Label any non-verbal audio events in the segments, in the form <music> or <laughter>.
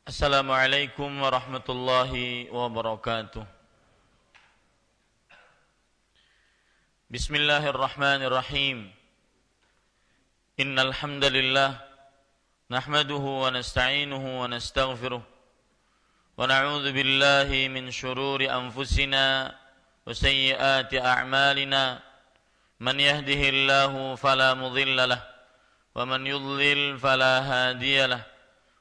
Assalamualaikum warahmatullahi wabarakatuh Bismillahirrahmanirrahim Innal hamdalillah nahmaduhu wa nasta'inuhu wa nastaghfiruh wa na'udzu billahi min shururi anfusina wa sayyiati a'malina man yahdihillahu fala mudilla lah wa man yudlil fala hadiya lah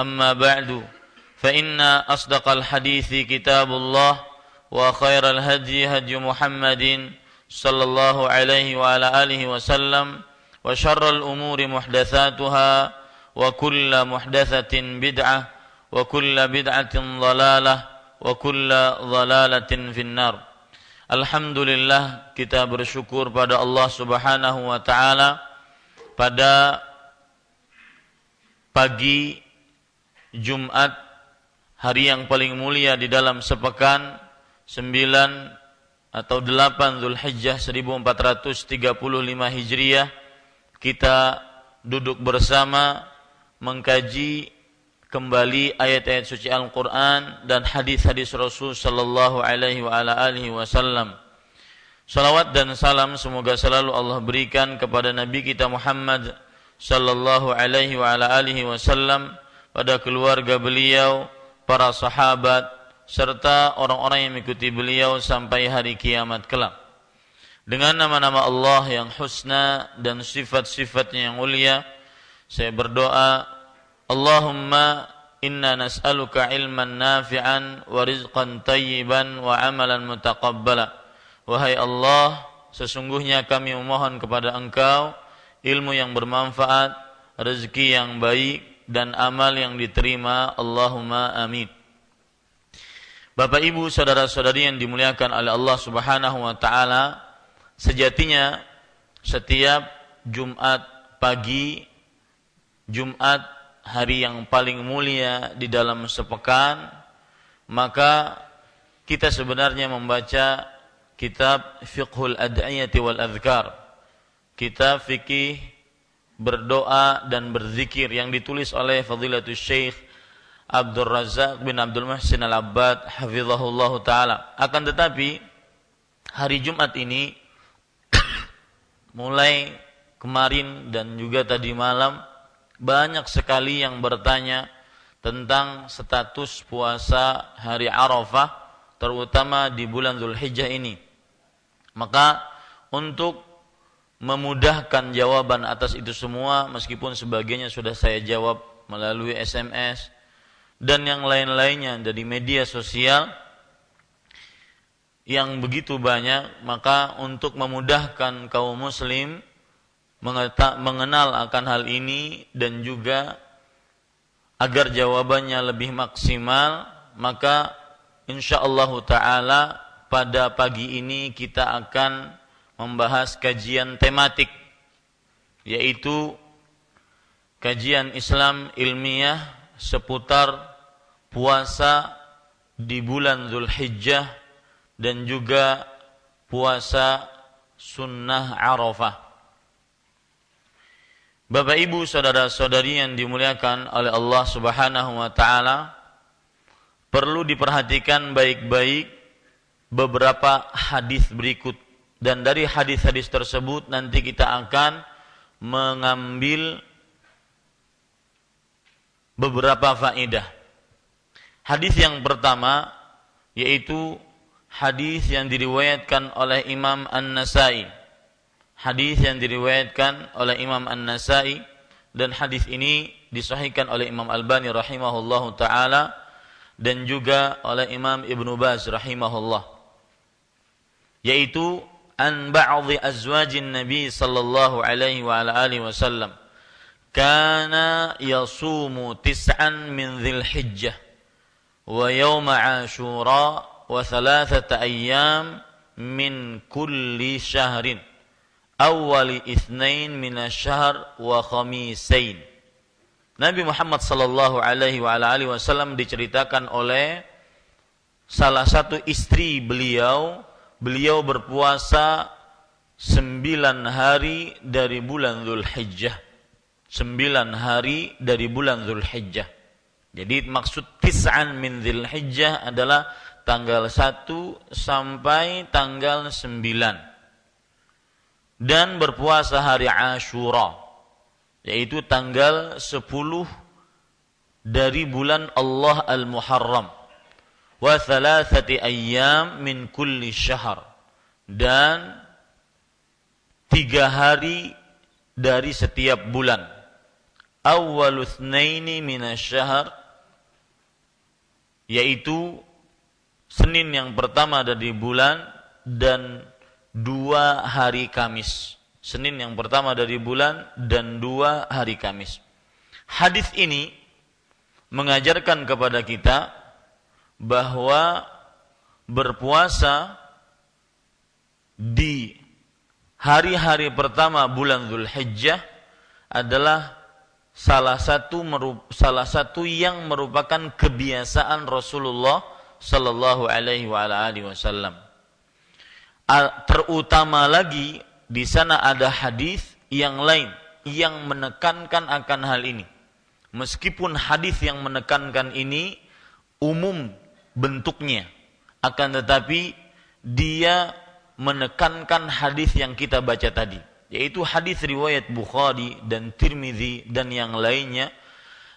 أما بعد فإن أصدق الحديث كتاب الله وخير الهدي هدي محمد صلى الله عليه وعلى آله وسلم وشر الأمور محدثاتها وكل محدثة بدعة وكل بدعة ضلالة وكل ضلالة في النار الحمد لله كتاب الشكر بعد الله سبحانه وتعالى pada pagi Jumat hari yang paling mulia di dalam sepekan 9 atau 8 Zulhijjah 1435 Hijriah kita duduk bersama mengkaji kembali ayat-ayat suci Al-Qur'an dan hadis-hadis Rasul sallallahu alaihi wa ala alihi wasallam. Salawat dan salam semoga selalu Allah berikan kepada Nabi kita Muhammad sallallahu alaihi wa ala alihi wasallam pada keluarga beliau, para sahabat, serta orang-orang yang mengikuti beliau sampai hari kiamat kelak. Dengan nama-nama Allah yang husna dan sifat-sifatnya yang mulia, saya berdoa, Allahumma inna nas'aluka ilman nafi'an wa rizqan tayyiban wa amalan mutaqabbala. Wahai Allah, sesungguhnya kami memohon kepada Engkau ilmu yang bermanfaat, rezeki yang baik, dan amal yang diterima Allahumma amin Bapak Ibu saudara-saudari yang dimuliakan oleh Allah Subhanahu wa taala sejatinya setiap Jumat pagi Jumat hari yang paling mulia di dalam sepekan maka kita sebenarnya membaca kitab Fiqhul Ad'iyati wal Adhkar kitab fikih berdoa dan berzikir yang ditulis oleh Fadilatul Syekh Abdul Razak bin Abdul Mahsin Al-Abbad hafizahullah taala. Akan tetapi hari Jumat ini <coughs> mulai kemarin dan juga tadi malam banyak sekali yang bertanya tentang status puasa hari Arafah terutama di bulan Zulhijjah ini. Maka untuk memudahkan jawaban atas itu semua meskipun sebagiannya sudah saya jawab melalui SMS dan yang lain-lainnya dari media sosial yang begitu banyak maka untuk memudahkan kaum muslim mengenal akan hal ini dan juga agar jawabannya lebih maksimal maka insyaallah taala pada pagi ini kita akan membahas kajian tematik yaitu kajian Islam ilmiah seputar puasa di bulan Zulhijjah dan juga puasa sunnah Arafah. Bapak Ibu saudara-saudari yang dimuliakan oleh Allah Subhanahu wa taala, perlu diperhatikan baik-baik beberapa hadis berikut dan dari hadis-hadis tersebut nanti kita akan mengambil beberapa faedah. Hadis yang pertama yaitu hadis yang diriwayatkan oleh Imam An-Nasai. Hadis yang diriwayatkan oleh Imam An-Nasai dan hadis ini disahihkan oleh Imam Albani rahimahullahu taala dan juga oleh Imam Ibnu Baz rahimahullah yaitu عن بعض أزواج النبي صلى الله عليه وعلى آله وسلم كان يصوم تسعا من ذي الحجة ويوم عاشوراء وثلاثة أيام من كل شهر أول اثنين من الشهر وخميسين Nabi Muhammad Sallallahu Alaihi Wasallam diceritakan oleh salah satu istri beliau beliau berpuasa sembilan hari dari bulan Zulhijjah. Sembilan hari dari bulan Zulhijjah. Jadi maksud tis'an min Zulhijjah adalah tanggal satu sampai tanggal sembilan, Dan berpuasa hari Ashura, yaitu tanggal sepuluh dari bulan Allah Al-Muharram wa thalathati ayyam min kulli syahr dan tiga hari dari setiap bulan utsnaini min minasyahr yaitu Senin yang pertama dari bulan dan dua hari Kamis. Senin yang pertama dari bulan dan dua hari Kamis. Hadis ini mengajarkan kepada kita bahwa berpuasa di hari-hari pertama bulan Zulhijjah adalah salah satu salah satu yang merupakan kebiasaan Rasulullah Shallallahu Alaihi Wasallam. Terutama lagi di sana ada hadis yang lain yang menekankan akan hal ini. Meskipun hadis yang menekankan ini umum bentuknya. Akan tetapi dia menekankan hadis yang kita baca tadi, yaitu hadis riwayat Bukhari dan Tirmizi dan yang lainnya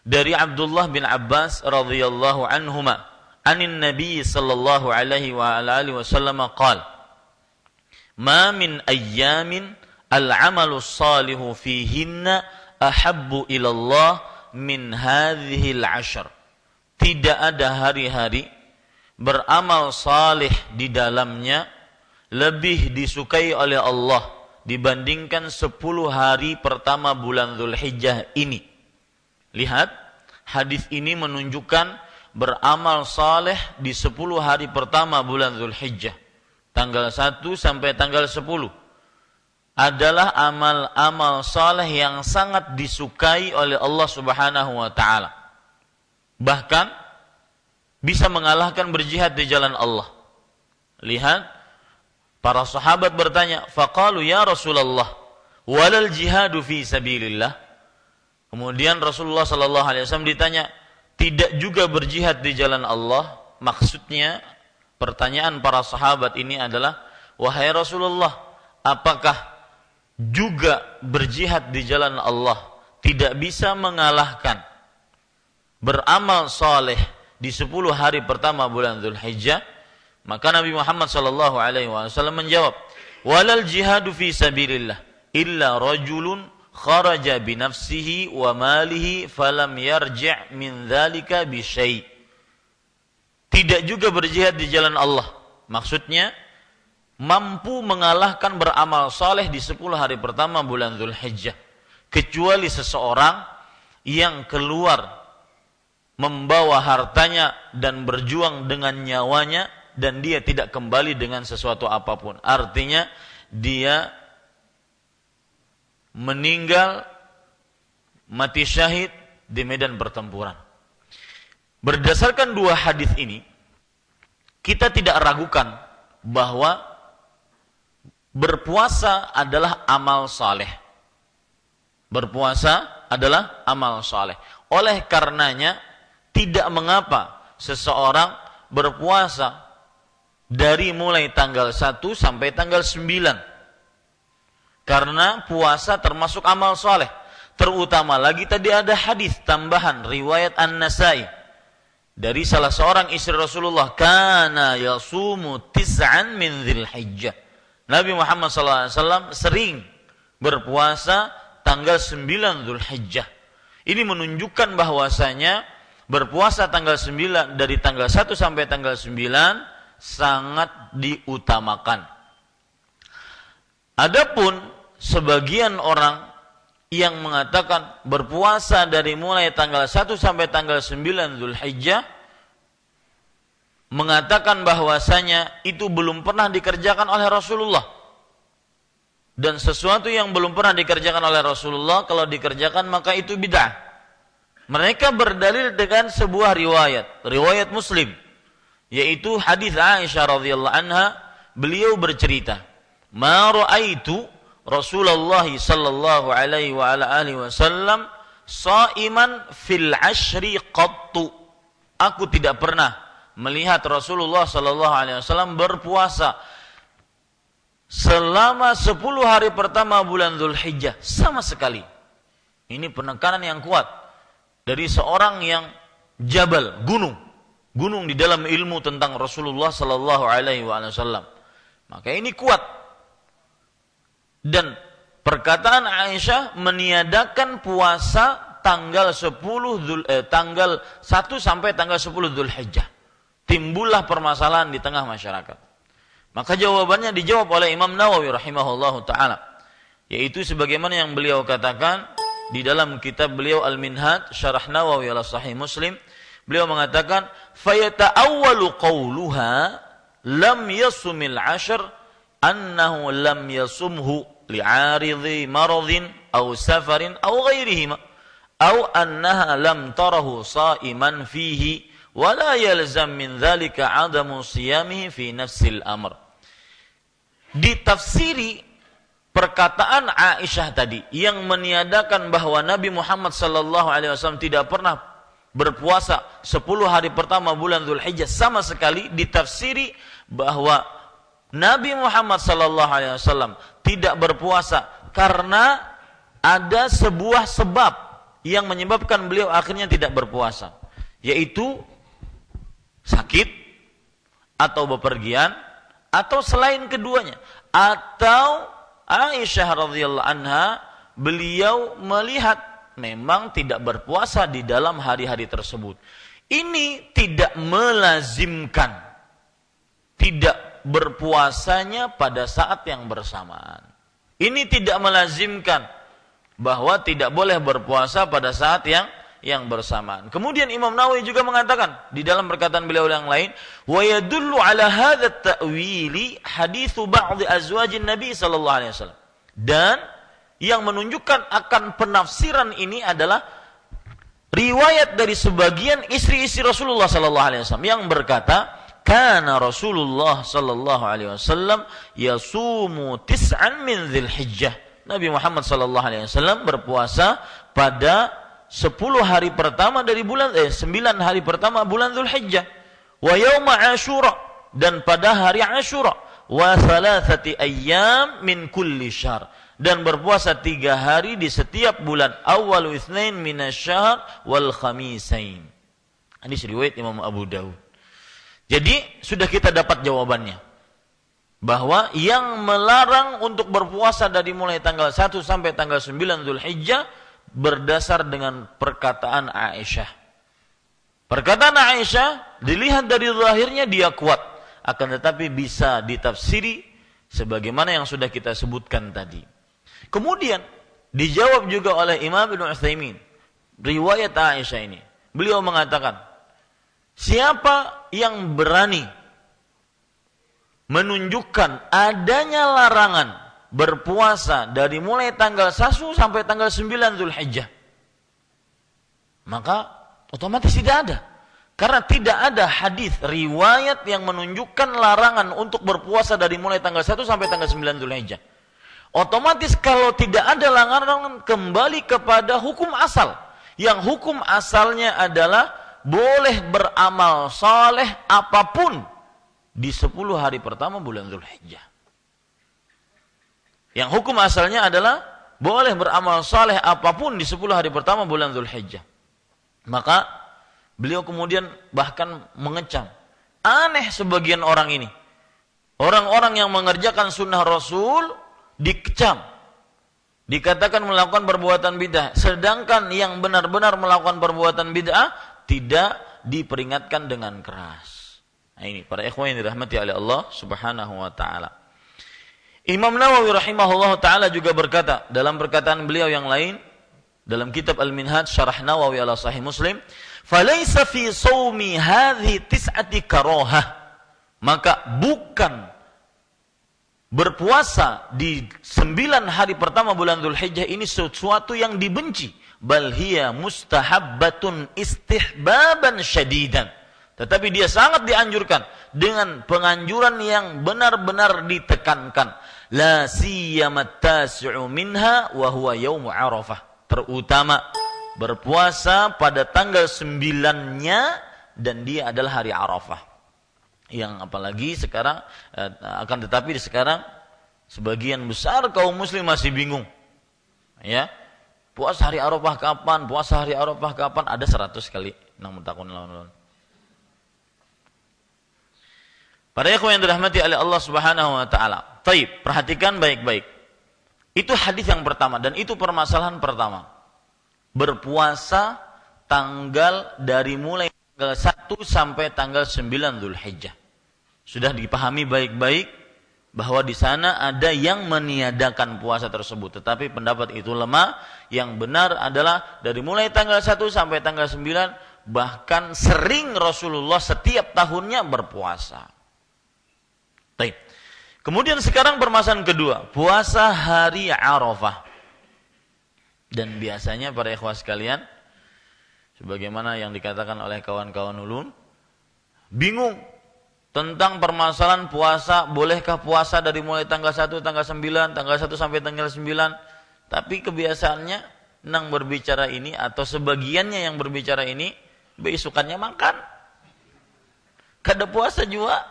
dari Abdullah bin Abbas radhiyallahu anhuma anin Nabi sallallahu alaihi wa alihi wasallam qala Ma min ayyamin al-amalu salihu fihinna ahabbu Allah min hadhihi al-ashr. Tidak ada hari-hari beramal saleh di dalamnya lebih disukai oleh Allah dibandingkan 10 hari pertama bulan Zulhijjah ini. Lihat, hadis ini menunjukkan beramal saleh di 10 hari pertama bulan Zulhijjah, tanggal 1 sampai tanggal 10 adalah amal-amal saleh yang sangat disukai oleh Allah Subhanahu wa taala. Bahkan bisa mengalahkan berjihad di jalan Allah. Lihat, para sahabat bertanya, "Faqalu ya Rasulullah, walal jihadu fi sabilillah?" Kemudian Rasulullah sallallahu alaihi wasallam ditanya, "Tidak juga berjihad di jalan Allah?" Maksudnya pertanyaan para sahabat ini adalah, "Wahai Rasulullah, apakah juga berjihad di jalan Allah tidak bisa mengalahkan beramal saleh di 10 hari pertama bulan Zulhijjah maka Nabi Muhammad sallallahu alaihi wasallam menjawab walal jihadu fi sabilillah illa rajulun kharaja bi nafsihi wa malihi falam yarji' min dzalika bi syai tidak juga berjihad di jalan Allah maksudnya mampu mengalahkan beramal saleh di 10 hari pertama bulan Zulhijjah kecuali seseorang yang keluar membawa hartanya dan berjuang dengan nyawanya dan dia tidak kembali dengan sesuatu apapun. Artinya dia meninggal mati syahid di medan pertempuran. Berdasarkan dua hadis ini, kita tidak ragukan bahwa berpuasa adalah amal saleh. Berpuasa adalah amal saleh. Oleh karenanya tidak mengapa seseorang berpuasa dari mulai tanggal 1 sampai tanggal 9. Karena puasa termasuk amal soleh. Terutama lagi tadi ada hadis tambahan riwayat An-Nasai dari salah seorang istri Rasulullah kana yasumu tis'an min zilhijjah Nabi Muhammad SAW sering berpuasa tanggal 9 Zulhijjah. Ini menunjukkan bahwasanya berpuasa tanggal 9 dari tanggal 1 sampai tanggal 9 sangat diutamakan. Adapun sebagian orang yang mengatakan berpuasa dari mulai tanggal 1 sampai tanggal 9 Zulhijjah mengatakan bahwasanya itu belum pernah dikerjakan oleh Rasulullah. Dan sesuatu yang belum pernah dikerjakan oleh Rasulullah kalau dikerjakan maka itu bid'ah. Mereka berdalil dengan sebuah riwayat, riwayat Muslim, yaitu hadis Aisyah radhiyallahu anha, beliau bercerita, "Ma ra'aitu Rasulullah sallallahu alaihi wa ala alihi wasallam saiman fil ashri qattu." Aku tidak pernah melihat Rasulullah sallallahu alaihi wasallam berpuasa selama 10 hari pertama bulan Zulhijjah sama sekali. Ini penekanan yang kuat dari seorang yang jabal, gunung, gunung di dalam ilmu tentang Rasulullah Sallallahu Alaihi Wasallam. Maka ini kuat. Dan perkataan Aisyah meniadakan puasa tanggal 10 Dhul, eh, tanggal 1 sampai tanggal 10 Zulhijjah. Timbullah permasalahan di tengah masyarakat. Maka jawabannya dijawab oleh Imam Nawawi rahimahullahu taala yaitu sebagaimana yang beliau katakan di dalam kitab beliau al minhad Syarah Nawawi ala Sahih Muslim beliau mengatakan fayata awalu qawluha lam yasumil ashr annahu lam yasumhu li'aridhi maradhin aw safarin aw ghairihima aw annaha lam tarahu sa'iman fihi wa la yalzam min dhalika adamu siyamihi fi nafsil amr ditafsiri perkataan Aisyah tadi yang meniadakan bahwa Nabi Muhammad Shallallahu alaihi wasallam tidak pernah berpuasa 10 hari pertama bulan Zulhijjah sama sekali ditafsiri bahwa Nabi Muhammad Shallallahu alaihi wasallam tidak berpuasa karena ada sebuah sebab yang menyebabkan beliau akhirnya tidak berpuasa, yaitu sakit atau bepergian atau selain keduanya atau Aisyah radhiyallahu anha beliau melihat memang tidak berpuasa di dalam hari-hari tersebut. Ini tidak melazimkan tidak berpuasanya pada saat yang bersamaan. Ini tidak melazimkan bahwa tidak boleh berpuasa pada saat yang yang bersamaan. Kemudian Imam Nawawi juga mengatakan di dalam perkataan beliau yang lain, wa yadullu ala hadza ta'wili hadis ba'd azwajin Nabi sallallahu alaihi wasallam. Dan yang menunjukkan akan penafsiran ini adalah riwayat dari sebagian istri-istri Rasulullah sallallahu alaihi wasallam yang berkata, "Kana Rasulullah sallallahu alaihi wasallam yasumu tis'an min Dzulhijjah." Nabi Muhammad sallallahu alaihi wasallam berpuasa pada 10 hari pertama dari bulan eh 9 hari pertama bulan Zulhijjah wa yauma Asyura dan pada hari Asyura wa thalathati ayyam min kulli syahr dan berpuasa tiga hari di setiap bulan awal itsnain minasyahr wal khamisain. Hadis riwayat Imam Abu Daud Jadi sudah kita dapat jawabannya bahwa yang melarang untuk berpuasa dari mulai tanggal 1 sampai tanggal 9 Zulhijjah berdasar dengan perkataan Aisyah. Perkataan Aisyah dilihat dari lahirnya dia kuat, akan tetapi bisa ditafsiri sebagaimana yang sudah kita sebutkan tadi. Kemudian dijawab juga oleh Imam Ibn Uthaymin riwayat Aisyah ini. Beliau mengatakan, siapa yang berani menunjukkan adanya larangan berpuasa dari mulai tanggal 1 sampai tanggal 9 Zulhijjah. Maka otomatis tidak ada. Karena tidak ada hadis riwayat yang menunjukkan larangan untuk berpuasa dari mulai tanggal 1 sampai tanggal 9 Zulhijjah. Otomatis kalau tidak ada larangan kembali kepada hukum asal. Yang hukum asalnya adalah boleh beramal saleh apapun di 10 hari pertama bulan Zulhijjah. Yang hukum asalnya adalah boleh beramal saleh apapun di 10 hari pertama bulan Zulhijjah. Maka beliau kemudian bahkan mengecam. Aneh sebagian orang ini. Orang-orang yang mengerjakan sunnah Rasul dikecam. Dikatakan melakukan perbuatan bid'ah. Sedangkan yang benar-benar melakukan perbuatan bid'ah tidak diperingatkan dengan keras. Nah ini para ikhwan yang dirahmati oleh Allah subhanahu wa ta'ala. Imam Nawawi rahimahullah taala juga berkata dalam perkataan beliau yang lain dalam kitab al minhad Syarah Nawawi ala Sahih Muslim, falaysa fi sawmi hadhi tis'ati karohah." Maka bukan berpuasa di sembilan hari pertama bulan Dhul Hijjah ini sesuatu yang dibenci. Bal hiya mustahabbatun istihbaban syadidan. Tetapi dia sangat dianjurkan dengan penganjuran yang benar-benar ditekankan. La siyama tasi'u minha wa huwa yaumu Arafah. Terutama berpuasa pada tanggal sembilannya dan dia adalah hari Arafah. Yang apalagi sekarang eh, akan tetapi sekarang sebagian besar kaum muslim masih bingung. Ya. Puasa hari Arafah kapan? Puasa hari Arafah kapan? Ada seratus kali namun takun lawan-lawan. Para ikhwan yang dirahmati oleh Allah Subhanahu wa taala. Taib, perhatikan baik-baik. Itu hadis yang pertama dan itu permasalahan pertama. Berpuasa tanggal dari mulai tanggal 1 sampai tanggal 9 Zulhijjah. Sudah dipahami baik-baik bahwa di sana ada yang meniadakan puasa tersebut. Tetapi pendapat itu lemah. Yang benar adalah dari mulai tanggal 1 sampai tanggal 9 bahkan sering Rasulullah setiap tahunnya berpuasa. Kemudian sekarang permasalahan kedua, puasa hari Arafah. Dan biasanya para ikhwas sekalian, sebagaimana yang dikatakan oleh kawan-kawan ulun, bingung tentang permasalahan puasa, bolehkah puasa dari mulai tanggal 1, tanggal 9, tanggal 1 sampai tanggal 9. Tapi kebiasaannya nang berbicara ini atau sebagiannya yang berbicara ini beisukannya makan. Kada puasa juga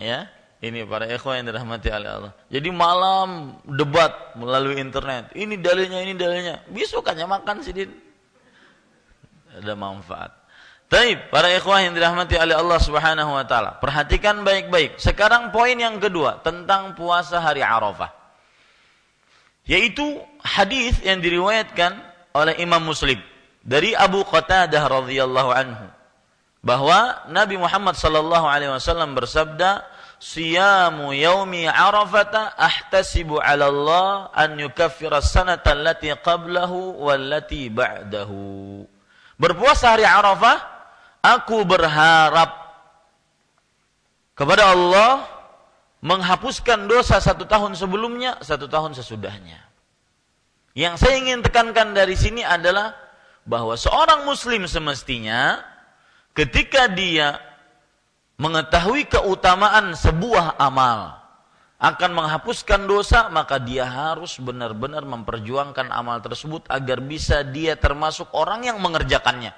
ya ini para ikhwan yang dirahmati oleh Allah. Jadi malam debat melalui internet. Ini dalilnya, ini dalilnya. Besokannya makan sidin. Ada manfaat. Tapi para ikhwah yang dirahmati oleh Allah Subhanahu wa taala. Perhatikan baik-baik. Sekarang poin yang kedua tentang puasa hari Arafah. Yaitu hadis yang diriwayatkan oleh Imam Muslim dari Abu Qatadah radhiyallahu anhu bahwa Nabi Muhammad sallallahu alaihi wasallam bersabda siyamu yaumi arafata ahtasibu ala Allah an yukaffira sanata allati qablahu wallati ba'dahu. Berpuasa hari Arafah, aku berharap kepada Allah menghapuskan dosa satu tahun sebelumnya, satu tahun sesudahnya. Yang saya ingin tekankan dari sini adalah bahwa seorang muslim semestinya ketika dia mengetahui keutamaan sebuah amal akan menghapuskan dosa, maka dia harus benar-benar memperjuangkan amal tersebut agar bisa dia termasuk orang yang mengerjakannya.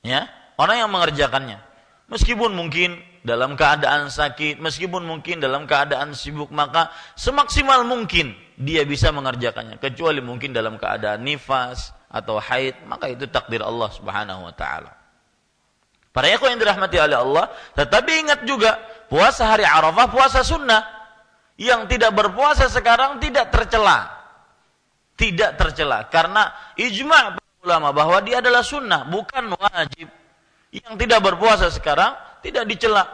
Ya, orang yang mengerjakannya. Meskipun mungkin dalam keadaan sakit, meskipun mungkin dalam keadaan sibuk, maka semaksimal mungkin dia bisa mengerjakannya. Kecuali mungkin dalam keadaan nifas atau haid, maka itu takdir Allah Subhanahu wa taala. Para ikhwan yang dirahmati oleh Allah, tetapi ingat juga puasa hari Arafah puasa sunnah. Yang tidak berpuasa sekarang tidak tercela. Tidak tercela karena ijma ulama bahwa dia adalah sunnah, bukan wajib. Yang tidak berpuasa sekarang tidak dicela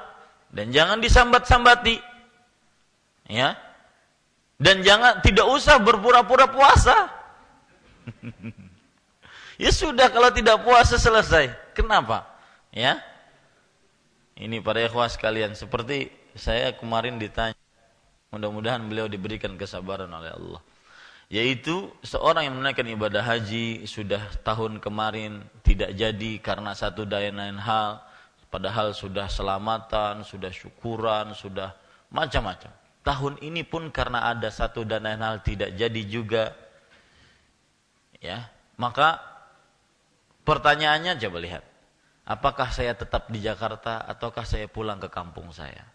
dan jangan disambat-sambati. Ya. Dan jangan tidak usah berpura-pura puasa. <laughs> ya sudah kalau tidak puasa selesai. Kenapa? Ya. Ini para ikhwah sekalian, seperti saya kemarin ditanya, mudah-mudahan beliau diberikan kesabaran oleh Allah. Yaitu seorang yang menunaikan ibadah haji sudah tahun kemarin tidak jadi karena satu dan lain hal, padahal sudah selamatan, sudah syukuran, sudah macam-macam. Tahun ini pun karena ada satu dan lain hal tidak jadi juga. Ya, maka pertanyaannya coba lihat apakah saya tetap di Jakarta ataukah saya pulang ke kampung saya?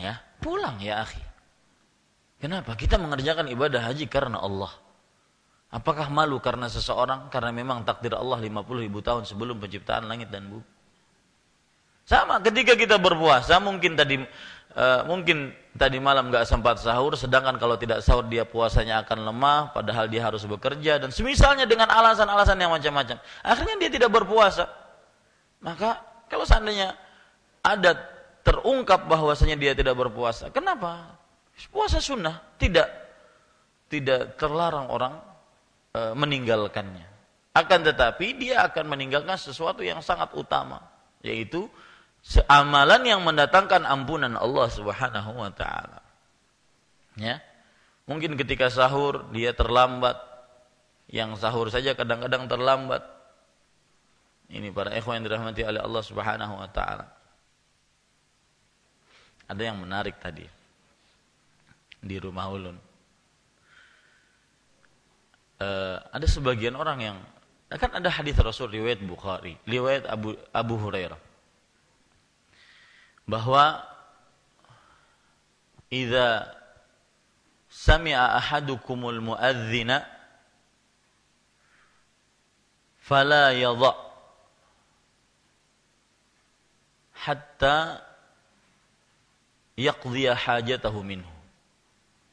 Ya, pulang ya akhi. Kenapa? Kita mengerjakan ibadah haji karena Allah. Apakah malu karena seseorang? Karena memang takdir Allah 50 ribu tahun sebelum penciptaan langit dan bumi. Sama ketika kita berpuasa, mungkin tadi uh, mungkin tadi malam nggak sempat sahur, sedangkan kalau tidak sahur dia puasanya akan lemah, padahal dia harus bekerja dan semisalnya dengan alasan-alasan yang macam-macam. Akhirnya dia tidak berpuasa. Maka kalau seandainya ada terungkap bahwasanya dia tidak berpuasa, kenapa? Puasa sunnah tidak tidak terlarang orang e, meninggalkannya. Akan tetapi dia akan meninggalkan sesuatu yang sangat utama, yaitu Seamalan yang mendatangkan ampunan Allah Subhanahu wa taala. Ya. Mungkin ketika sahur dia terlambat. Yang sahur saja kadang-kadang terlambat. Ini para ikhwan yang dirahmati oleh Allah Subhanahu wa taala. Ada yang menarik tadi di rumah ulun. E, ada sebagian orang yang kan ada hadis Rasul riwayat Bukhari, riwayat Abu Abu Hurairah bahwa idza sami'a ahadukumul muadzina fala yadha hatta yaqdiya hajatahu minhu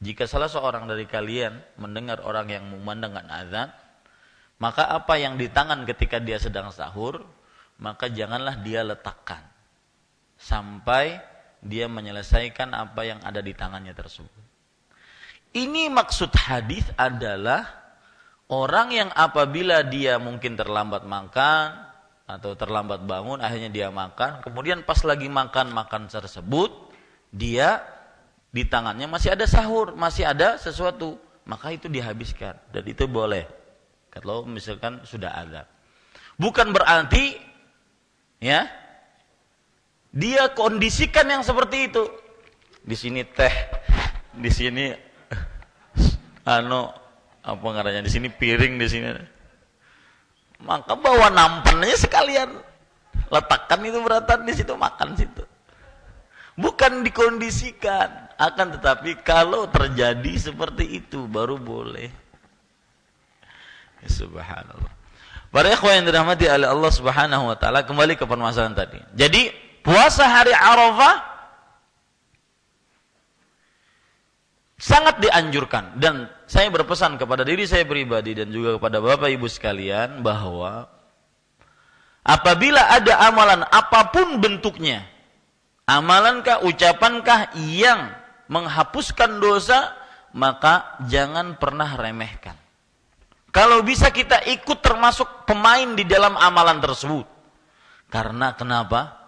jika salah seorang dari kalian mendengar orang yang memandangkan azan maka apa yang di tangan ketika dia sedang sahur maka janganlah dia letakkan sampai dia menyelesaikan apa yang ada di tangannya tersebut. Ini maksud hadis adalah orang yang apabila dia mungkin terlambat makan atau terlambat bangun akhirnya dia makan, kemudian pas lagi makan makan tersebut dia di tangannya masih ada sahur, masih ada sesuatu, maka itu dihabiskan dan itu boleh. Kalau misalkan sudah ada. Bukan berarti ya dia kondisikan yang seperti itu. Di sini teh, di sini anu apa ngaranya di sini piring di sini. Maka bawa nampannya sekalian. Letakkan itu beratan di situ makan situ. Bukan dikondisikan, akan tetapi kalau terjadi seperti itu baru boleh. Ya, subhanallah. Para ikhwan yang dirahmati oleh Allah Subhanahu wa taala, kembali ke permasalahan tadi. Jadi puasa hari Arafah sangat dianjurkan dan saya berpesan kepada diri saya pribadi dan juga kepada Bapak Ibu sekalian bahwa apabila ada amalan apapun bentuknya amalankah ucapankah yang menghapuskan dosa maka jangan pernah remehkan kalau bisa kita ikut termasuk pemain di dalam amalan tersebut karena kenapa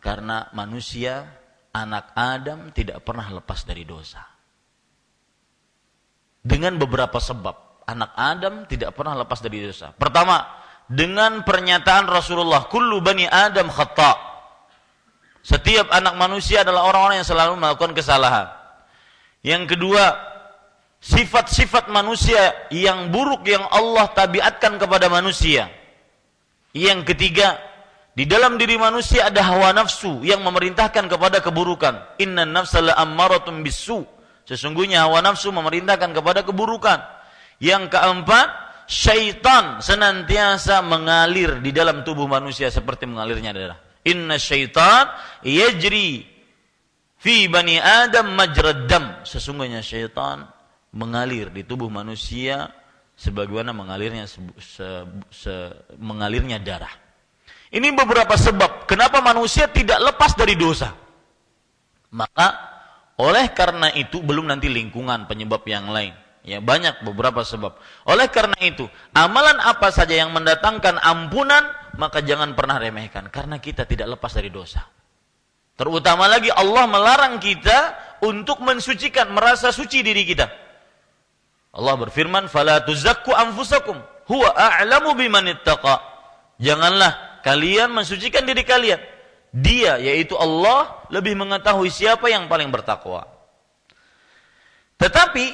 karena manusia, anak Adam tidak pernah lepas dari dosa. Dengan beberapa sebab, anak Adam tidak pernah lepas dari dosa. Pertama, dengan pernyataan Rasulullah, kullu bani Adam khata. Setiap anak manusia adalah orang-orang yang selalu melakukan kesalahan. Yang kedua, sifat-sifat manusia yang buruk yang Allah tabiatkan kepada manusia. Yang ketiga, di dalam diri manusia ada hawa nafsu yang memerintahkan kepada keburukan. Inna nafsala ammaratum bisu. Sesungguhnya hawa nafsu memerintahkan kepada keburukan. Yang keempat, syaitan senantiasa mengalir di dalam tubuh manusia seperti mengalirnya darah. Inna syaitan yajri fi bani adam majradam. Sesungguhnya syaitan mengalir di tubuh manusia sebagaimana mengalirnya se, se, se, mengalirnya darah. Ini beberapa sebab kenapa manusia tidak lepas dari dosa. Maka oleh karena itu belum nanti lingkungan penyebab yang lain. Ya banyak beberapa sebab. Oleh karena itu, amalan apa saja yang mendatangkan ampunan, maka jangan pernah remehkan karena kita tidak lepas dari dosa. Terutama lagi Allah melarang kita untuk mensucikan, merasa suci diri kita. Allah berfirman, "Fala tuzakku anfusakum, huwa a'lamu biman ittaqa." Janganlah kalian mensucikan diri kalian. Dia yaitu Allah lebih mengetahui siapa yang paling bertakwa. Tetapi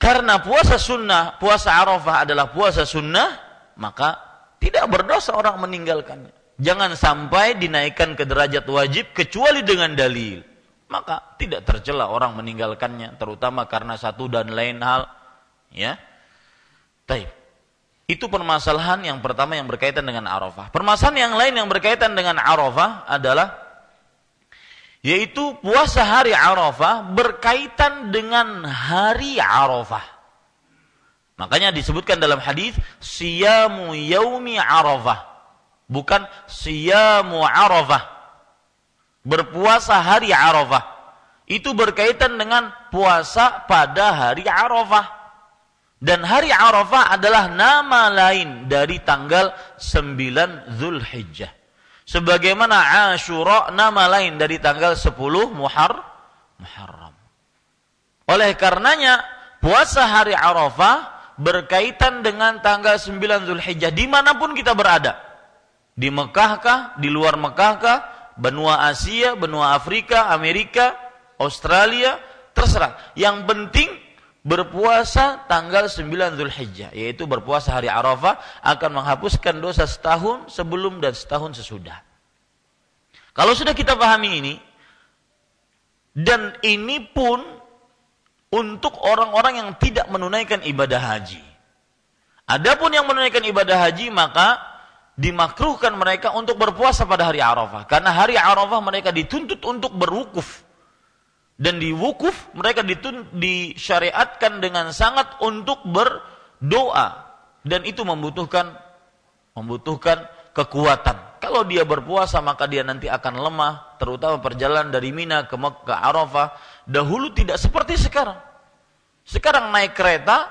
karena puasa sunnah, puasa Arafah adalah puasa sunnah, maka tidak berdosa orang meninggalkannya. Jangan sampai dinaikkan ke derajat wajib kecuali dengan dalil. Maka tidak tercela orang meninggalkannya terutama karena satu dan lain hal, ya. Taib. Itu permasalahan yang pertama yang berkaitan dengan Arafah. Permasalahan yang lain yang berkaitan dengan Arafah adalah yaitu puasa hari Arafah berkaitan dengan hari Arafah. Makanya disebutkan dalam hadis siyamu yaumi Arafah. Bukan siyamu Arafah. Berpuasa hari Arafah. Itu berkaitan dengan puasa pada hari Arafah. Dan hari Arafah adalah nama lain dari tanggal 9 Zulhijjah. Sebagaimana Ashura nama lain dari tanggal 10 Muhar, Muharram. Oleh karenanya puasa hari Arafah berkaitan dengan tanggal 9 Zulhijjah dimanapun kita berada. Di Mekah kah, di luar Mekah kah, benua Asia, benua Afrika, Amerika, Australia, terserah. Yang penting berpuasa tanggal 9 Zulhijjah, yaitu berpuasa hari Arafah akan menghapuskan dosa setahun sebelum dan setahun sesudah. Kalau sudah kita pahami ini, dan ini pun untuk orang-orang yang tidak menunaikan ibadah haji. Adapun yang menunaikan ibadah haji maka dimakruhkan mereka untuk berpuasa pada hari Arafah karena hari Arafah mereka dituntut untuk berwukuf dan di wukuf mereka ditun, disyariatkan dengan sangat untuk berdoa dan itu membutuhkan membutuhkan kekuatan. Kalau dia berpuasa maka dia nanti akan lemah terutama perjalanan dari Mina ke Mekah Arafah dahulu tidak seperti sekarang. Sekarang naik kereta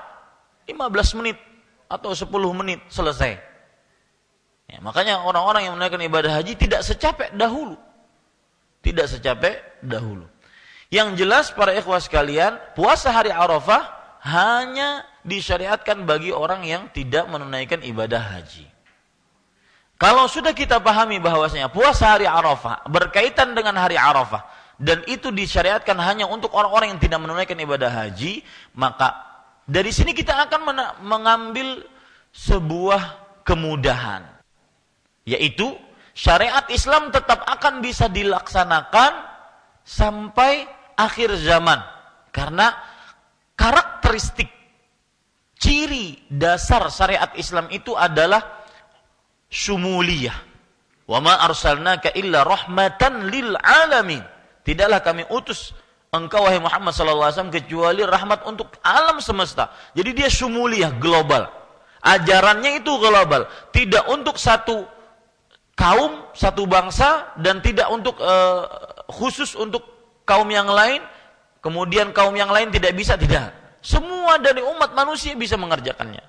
15 menit atau 10 menit selesai. Ya, makanya orang-orang yang menaikkan ibadah haji tidak secapek dahulu. Tidak secapek dahulu. Yang jelas para ikhwas kalian puasa hari Arafah hanya disyariatkan bagi orang yang tidak menunaikan ibadah haji. Kalau sudah kita pahami bahwasanya puasa hari Arafah berkaitan dengan hari Arafah dan itu disyariatkan hanya untuk orang-orang yang tidak menunaikan ibadah haji, maka dari sini kita akan mengambil sebuah kemudahan yaitu syariat Islam tetap akan bisa dilaksanakan sampai akhir zaman karena karakteristik ciri dasar syariat Islam itu adalah sumuliyah wa ma arsalnaka illa rahmatan lil alamin tidaklah kami utus engkau wahai Muhammad SAW kecuali rahmat untuk alam semesta jadi dia sumuliyah global ajarannya itu global tidak untuk satu kaum satu bangsa dan tidak untuk uh, khusus untuk kaum yang lain, kemudian kaum yang lain tidak bisa, tidak. Semua dari umat manusia bisa mengerjakannya.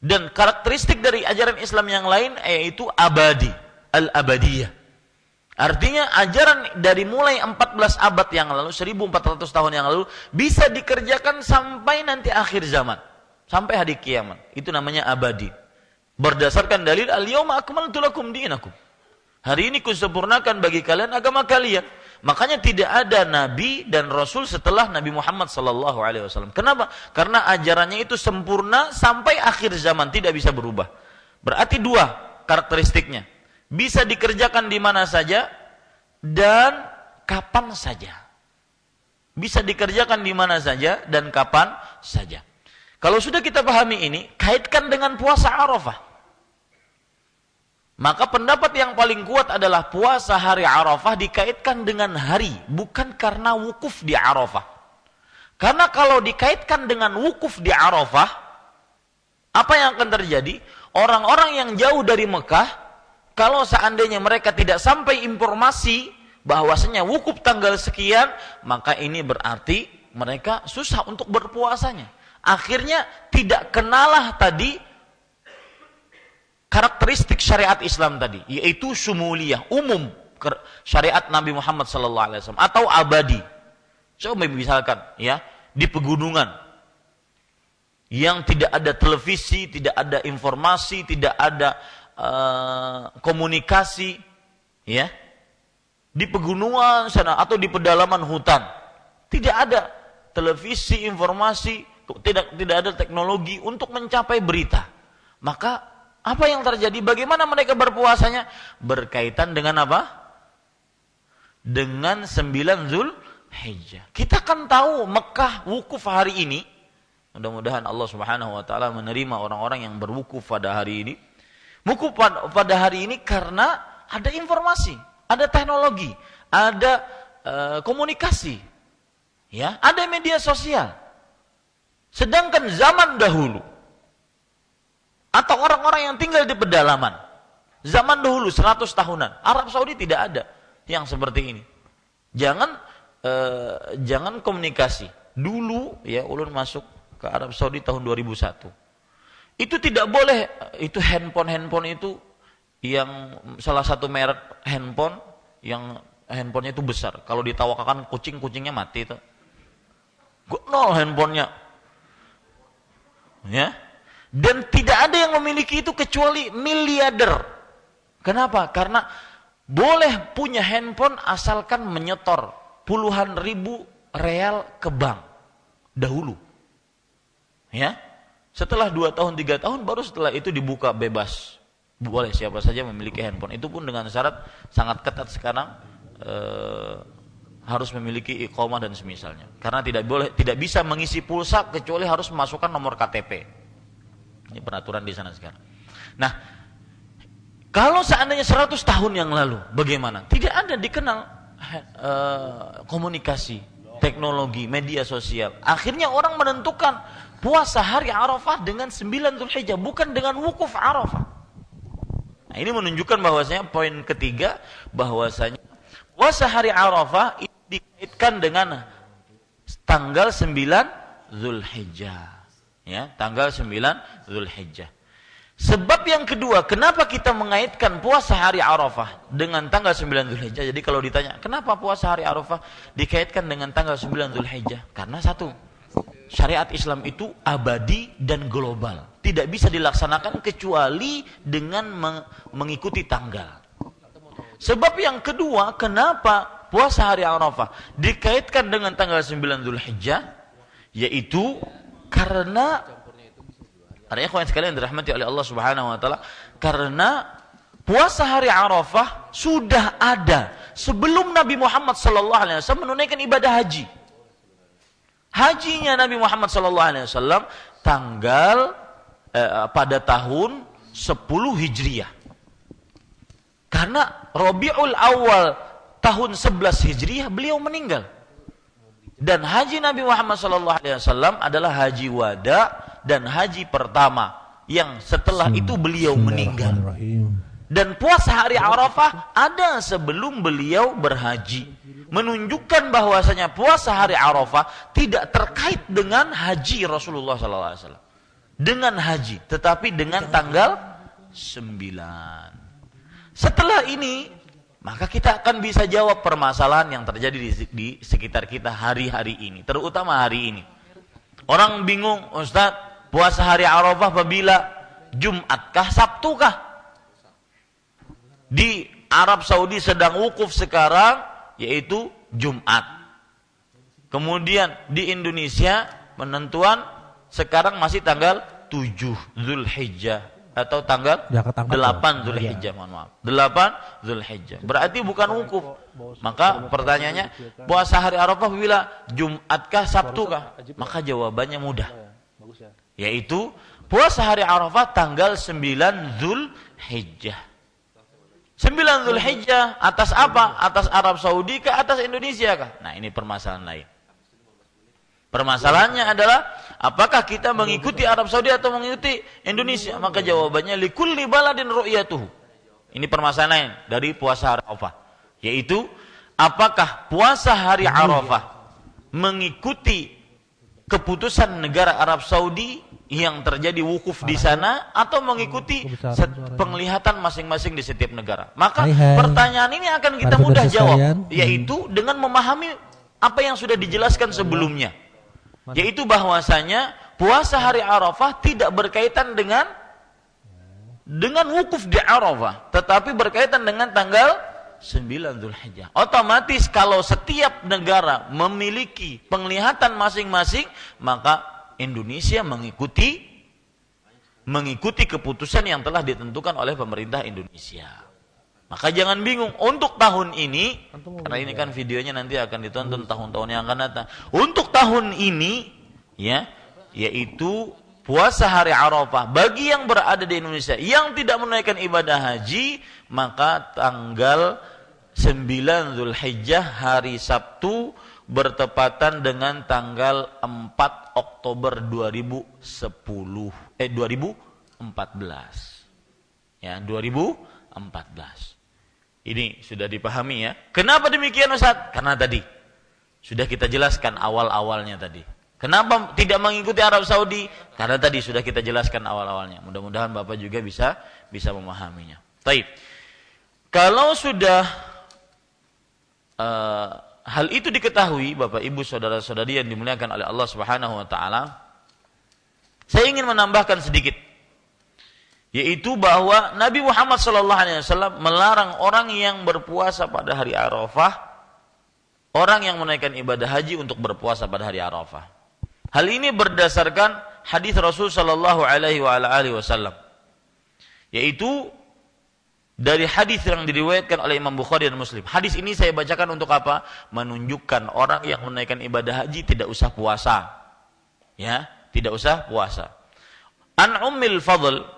Dan karakteristik dari ajaran Islam yang lain yaitu abadi, al-abadiyah. Artinya ajaran dari mulai 14 abad yang lalu, 1400 tahun yang lalu, bisa dikerjakan sampai nanti akhir zaman. Sampai hari kiamat. Itu namanya abadi. Berdasarkan dalil, Al-yawma akmal tulakum dinakum. Hari ini kusempurnakan bagi kalian agama kalian. Makanya tidak ada nabi dan rasul setelah Nabi Muhammad sallallahu alaihi wasallam. Kenapa? Karena ajarannya itu sempurna sampai akhir zaman tidak bisa berubah. Berarti dua karakteristiknya. Bisa dikerjakan di mana saja dan kapan saja. Bisa dikerjakan di mana saja dan kapan saja. Kalau sudah kita pahami ini, kaitkan dengan puasa Arafah. Maka pendapat yang paling kuat adalah puasa hari Arafah dikaitkan dengan hari, bukan karena wukuf di Arafah. Karena kalau dikaitkan dengan wukuf di Arafah, apa yang akan terjadi? Orang-orang yang jauh dari Mekah, kalau seandainya mereka tidak sampai informasi bahwasanya wukuf tanggal sekian, maka ini berarti mereka susah untuk berpuasanya. Akhirnya tidak kenalah tadi karakteristik syariat Islam tadi, yaitu sumuliyah, umum syariat Nabi Muhammad sallallahu alaihi wasallam atau abadi. Coba misalkan ya, di pegunungan yang tidak ada televisi, tidak ada informasi, tidak ada uh, komunikasi, ya. Di pegunungan sana atau di pedalaman hutan, tidak ada televisi, informasi, tidak tidak ada teknologi untuk mencapai berita. Maka apa yang terjadi? Bagaimana mereka berpuasanya? Berkaitan dengan apa? Dengan sembilan Zul Hijjah. Kita kan tahu Mekah wukuf hari ini. Mudah-mudahan Allah Subhanahu wa taala menerima orang-orang yang berwukuf pada hari ini. Wukuf pada hari ini karena ada informasi, ada teknologi, ada uh, komunikasi. Ya, ada media sosial. Sedangkan zaman dahulu atau orang-orang yang tinggal di pedalaman. Zaman dahulu 100 tahunan, Arab Saudi tidak ada yang seperti ini. Jangan eh, jangan komunikasi. Dulu ya ulun masuk ke Arab Saudi tahun 2001. Itu tidak boleh itu handphone-handphone itu yang salah satu merek handphone yang handphonenya itu besar. Kalau ditawakakan kucing kucingnya mati itu. Gue nol handphonenya. Ya, dan tidak ada yang memiliki itu kecuali miliarder. Kenapa? Karena boleh punya handphone asalkan menyetor puluhan ribu real ke bank dahulu. Ya, setelah dua tahun tiga tahun baru setelah itu dibuka bebas boleh siapa saja memiliki handphone itu pun dengan syarat sangat ketat sekarang e, harus memiliki e-commerce dan semisalnya karena tidak boleh tidak bisa mengisi pulsa kecuali harus memasukkan nomor KTP ini peraturan di sana sekarang. Nah, kalau seandainya 100 tahun yang lalu, bagaimana? Tidak ada dikenal uh, komunikasi, teknologi, media sosial. Akhirnya orang menentukan puasa hari Arafah dengan 9 Zulhijjah, bukan dengan wukuf Arafah. Nah, ini menunjukkan bahwasanya poin ketiga bahwasanya puasa hari Arafah dikaitkan dengan tanggal 9 Zulhijjah ya tanggal 9 Zulhijjah. Sebab yang kedua, kenapa kita mengaitkan puasa hari Arafah dengan tanggal 9 Zulhijjah? Jadi kalau ditanya, kenapa puasa hari Arafah dikaitkan dengan tanggal 9 Zulhijjah? Karena satu, syariat Islam itu abadi dan global. Tidak bisa dilaksanakan kecuali dengan mengikuti tanggal. Sebab yang kedua, kenapa puasa hari Arafah dikaitkan dengan tanggal 9 Zulhijjah? Yaitu karena ada ikhwan sekalian dirahmati oleh Allah Subhanahu wa taala karena puasa hari Arafah sudah ada sebelum Nabi Muhammad sallallahu alaihi wasallam menunaikan ibadah haji. Hajinya Nabi Muhammad sallallahu alaihi wasallam tanggal eh, pada tahun 10 Hijriah. Karena Rabiul Awal tahun 11 Hijriah beliau meninggal. Dan haji Nabi Muhammad SAW adalah haji wada dan haji pertama yang setelah itu beliau meninggal. Dan puasa hari Arafah ada sebelum beliau berhaji. Menunjukkan bahwasanya puasa hari Arafah tidak terkait dengan haji Rasulullah SAW. Dengan haji, tetapi dengan tanggal 9. Setelah ini maka kita akan bisa jawab permasalahan yang terjadi di, di sekitar kita hari-hari ini, terutama hari ini. Orang bingung, Ustaz, puasa hari Arafah apabila Jumat kah, Sabtu kah? Di Arab Saudi sedang wukuf sekarang, yaitu Jumat. Kemudian di Indonesia penentuan sekarang masih tanggal 7 Zulhijjah atau tanggal ya, delapan 8 Zulhijjah, iya. mohon maaf. 8 Zulhijjah. Berarti bukan wukuf. Maka pertanyaannya, puasa hari Arafah bila Jum'atkah, Sabtukah? Maka jawabannya mudah. Ya, ya. Yaitu puasa hari Arafah tanggal 9 Zulhijjah. 9 Zulhijjah atas apa? Atas Arab Saudi kah? Atas Indonesia kah? Nah, ini permasalahan lain. Permasalahannya adalah apakah kita mengikuti Arab Saudi atau mengikuti Indonesia? Maka jawabannya likulli baladin ru'yatuhu. Ini permasalahan dari puasa Arafah, yaitu apakah puasa hari Arafah mengikuti keputusan negara Arab Saudi yang terjadi wukuf di sana atau mengikuti penglihatan masing-masing di setiap negara. Maka pertanyaan ini akan kita mudah jawab, yaitu dengan memahami apa yang sudah dijelaskan iya. sebelumnya. Mana? Yaitu bahwasanya puasa hari Arafah tidak berkaitan dengan dengan wukuf di Arafah, tetapi berkaitan dengan tanggal 9 Zulhijjah. Otomatis kalau setiap negara memiliki penglihatan masing-masing, maka Indonesia mengikuti mengikuti keputusan yang telah ditentukan oleh pemerintah Indonesia. Maka jangan bingung untuk tahun ini karena ini kan videonya nanti akan ditonton tahun-tahun yang akan datang. Untuk tahun ini ya yaitu puasa hari Arafah bagi yang berada di Indonesia yang tidak menunaikan ibadah haji maka tanggal 9 Zulhijjah hari Sabtu bertepatan dengan tanggal 4 Oktober 2010 eh 2014 ya 2014 ini sudah dipahami ya. Kenapa demikian Ustaz? Karena tadi sudah kita jelaskan awal-awalnya tadi. Kenapa tidak mengikuti Arab Saudi? Karena tadi sudah kita jelaskan awal-awalnya. Mudah-mudahan Bapak juga bisa bisa memahaminya. Tapi Kalau sudah uh, hal itu diketahui Bapak Ibu saudara-saudari yang dimuliakan oleh Allah Subhanahu wa taala, saya ingin menambahkan sedikit yaitu bahwa Nabi Muhammad SAW melarang orang yang berpuasa pada hari Arafah, orang yang menaikkan ibadah haji untuk berpuasa pada hari Arafah. Hal ini berdasarkan hadis Rasul Shallallahu Alaihi Wasallam, yaitu dari hadis yang diriwayatkan oleh Imam Bukhari dan Muslim. Hadis ini saya bacakan untuk apa? Menunjukkan orang yang menaikkan ibadah haji tidak usah puasa, ya, tidak usah puasa. An Ummil Fadl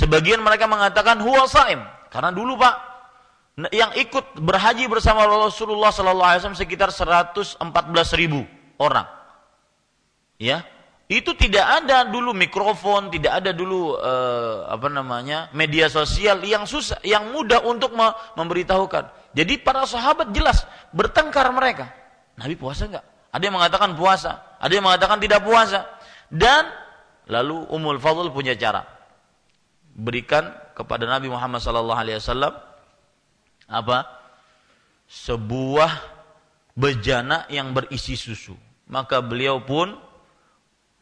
Sebagian mereka mengatakan huwa saim. Karena dulu Pak, yang ikut berhaji bersama Rasulullah SAW Alaihi sekitar 114 ribu orang. Ya, itu tidak ada dulu mikrofon, tidak ada dulu eh, apa namanya media sosial yang susah, yang mudah untuk memberitahukan. Jadi para sahabat jelas bertengkar mereka. Nabi puasa nggak? Ada yang mengatakan puasa, ada yang mengatakan tidak puasa. Dan lalu Umul Fadl punya cara berikan kepada Nabi Muhammad sallallahu alaihi wasallam apa? sebuah bejana yang berisi susu. Maka beliau pun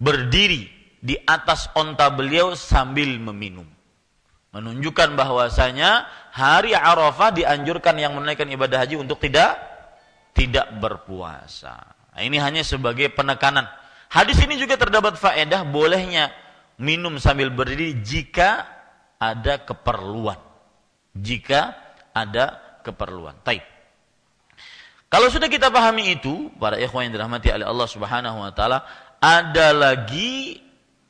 berdiri di atas onta beliau sambil meminum. Menunjukkan bahwasanya hari Arafah dianjurkan yang menaikkan ibadah haji untuk tidak tidak berpuasa. Nah, ini hanya sebagai penekanan. Hadis ini juga terdapat faedah bolehnya minum sambil berdiri jika ada keperluan. Jika ada keperluan. Taib. Kalau sudah kita pahami itu, para ikhwan yang dirahmati oleh Allah Subhanahu wa taala, ada lagi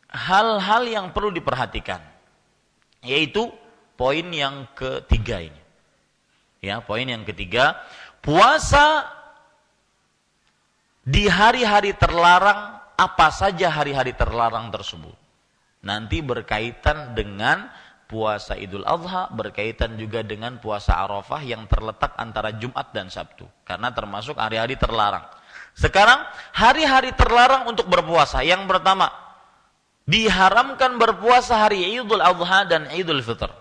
hal-hal yang perlu diperhatikan. Yaitu poin yang ketiga ini. Ya, poin yang ketiga, puasa di hari-hari terlarang apa saja hari-hari terlarang tersebut. Nanti berkaitan dengan puasa Idul Adha berkaitan juga dengan puasa Arafah yang terletak antara Jumat dan Sabtu karena termasuk hari-hari terlarang. Sekarang hari-hari terlarang untuk berpuasa. Yang pertama, diharamkan berpuasa hari Idul Adha dan Idul Fitr.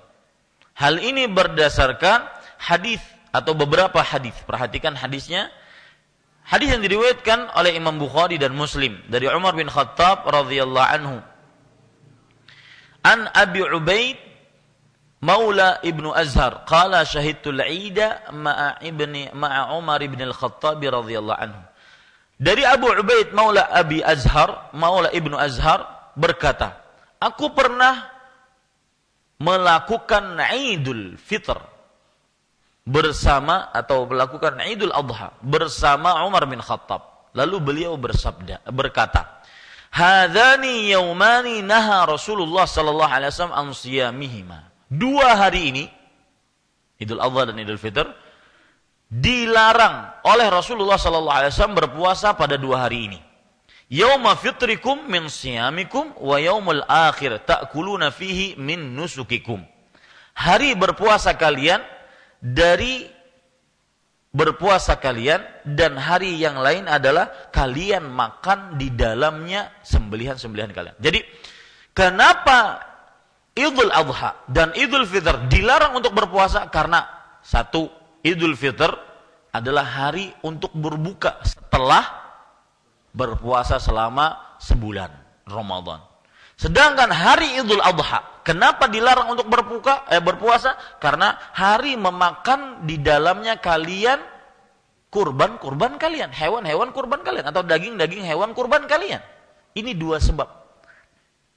Hal ini berdasarkan hadis atau beberapa hadis. Perhatikan hadisnya. Hadis yang diriwayatkan oleh Imam Bukhari dan Muslim dari Umar bin Khattab radhiyallahu anhu. An Abi Ubaid Maula ibnu Azhar qala syahidtul Aida ma'a ibni ma'a Umar ibn al-Khattab radhiyallahu anhu. Dari Abu Ubaid Maula Abi Azhar, Maula ibnu Azhar berkata, aku pernah melakukan Idul Fitr bersama atau melakukan Idul Adha bersama Umar bin Khattab. Lalu beliau bersabda berkata, "Hadzani yaumani naha Rasulullah sallallahu alaihi wasallam an siyamihima." dua hari ini, Idul Adha dan Idul Fitr, dilarang oleh Rasulullah Sallallahu Alaihi Wasallam berpuasa pada dua hari ini. Yauma fitrikum min siyamikum wa yaumul akhir ta'kuluna fihi min nusukikum. Hari berpuasa kalian dari berpuasa kalian dan hari yang lain adalah kalian makan di dalamnya sembelihan-sembelihan kalian. Jadi kenapa Idul Adha dan Idul Fitr dilarang untuk berpuasa karena satu Idul Fitr adalah hari untuk berbuka setelah berpuasa selama sebulan Ramadan. Sedangkan hari Idul Adha, kenapa dilarang untuk berbuka eh, berpuasa? Karena hari memakan di dalamnya kalian kurban-kurban kalian, hewan-hewan kurban kalian atau daging-daging hewan kurban kalian. Ini dua sebab.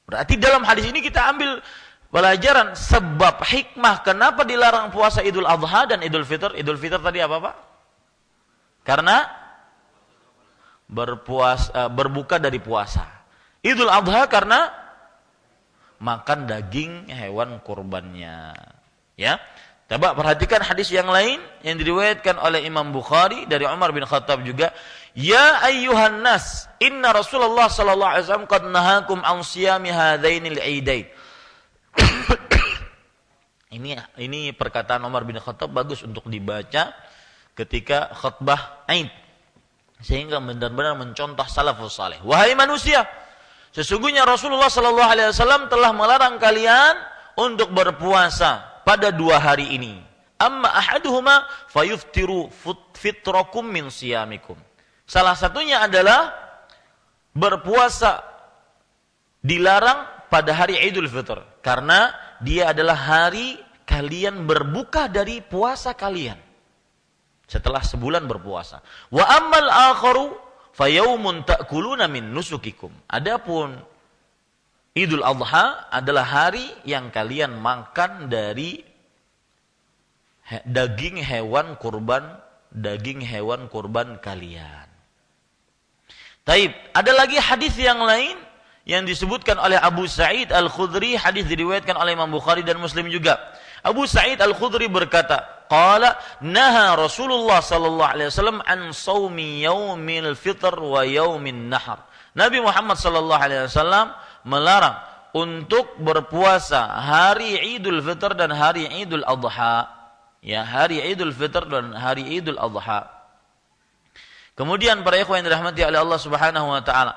Berarti dalam hadis ini kita ambil pelajaran sebab hikmah kenapa dilarang puasa Idul Adha dan Idul Fitr. Idul Fitr tadi apa, Pak? Karena berpuasa eh, berbuka dari puasa. Idul Adha karena makan daging hewan kurbannya. Ya. Coba perhatikan hadis yang lain yang diriwayatkan oleh Imam Bukhari dari Umar bin Khattab juga, "Ya ayyuhan nas, inna Rasulullah sallallahu alaihi wasallam qad nahakum an siyami hadainil aidain." <coughs> ini ini perkataan Umar bin Khattab bagus untuk dibaca ketika khutbah Aid sehingga benar-benar mencontoh salafus saleh. Wahai manusia, sesungguhnya Rasulullah Shallallahu alaihi wasallam telah melarang kalian untuk berpuasa pada dua hari ini. Amma ahaduhuma fayuftiru fitrakum min siyamikum. Salah satunya adalah berpuasa dilarang pada hari Idul Fitr. Karena dia adalah hari kalian berbuka dari puasa kalian. Setelah sebulan berpuasa. Wa ammal akharu fayaumun ta'kuluna min nusukikum. Adapun Idul Adha adalah hari yang kalian makan dari daging hewan kurban daging hewan kurban kalian. Taib, ada lagi hadis yang lain yang disebutkan oleh Abu Sa'id Al-Khudri hadis diriwayatkan oleh Imam Bukhari dan Muslim juga. Abu Sa'id Al-Khudri berkata, qala naha Rasulullah sallallahu alaihi wasallam an saumi yaumil fitr wa yaumin nahar. Nabi Muhammad sallallahu alaihi wasallam melarang untuk berpuasa hari Idul Fitr dan hari Idul Adha. Ya, hari Idul Fitr dan hari Idul Adha. Kemudian para ikhwan yang dirahmati oleh Allah Subhanahu wa taala,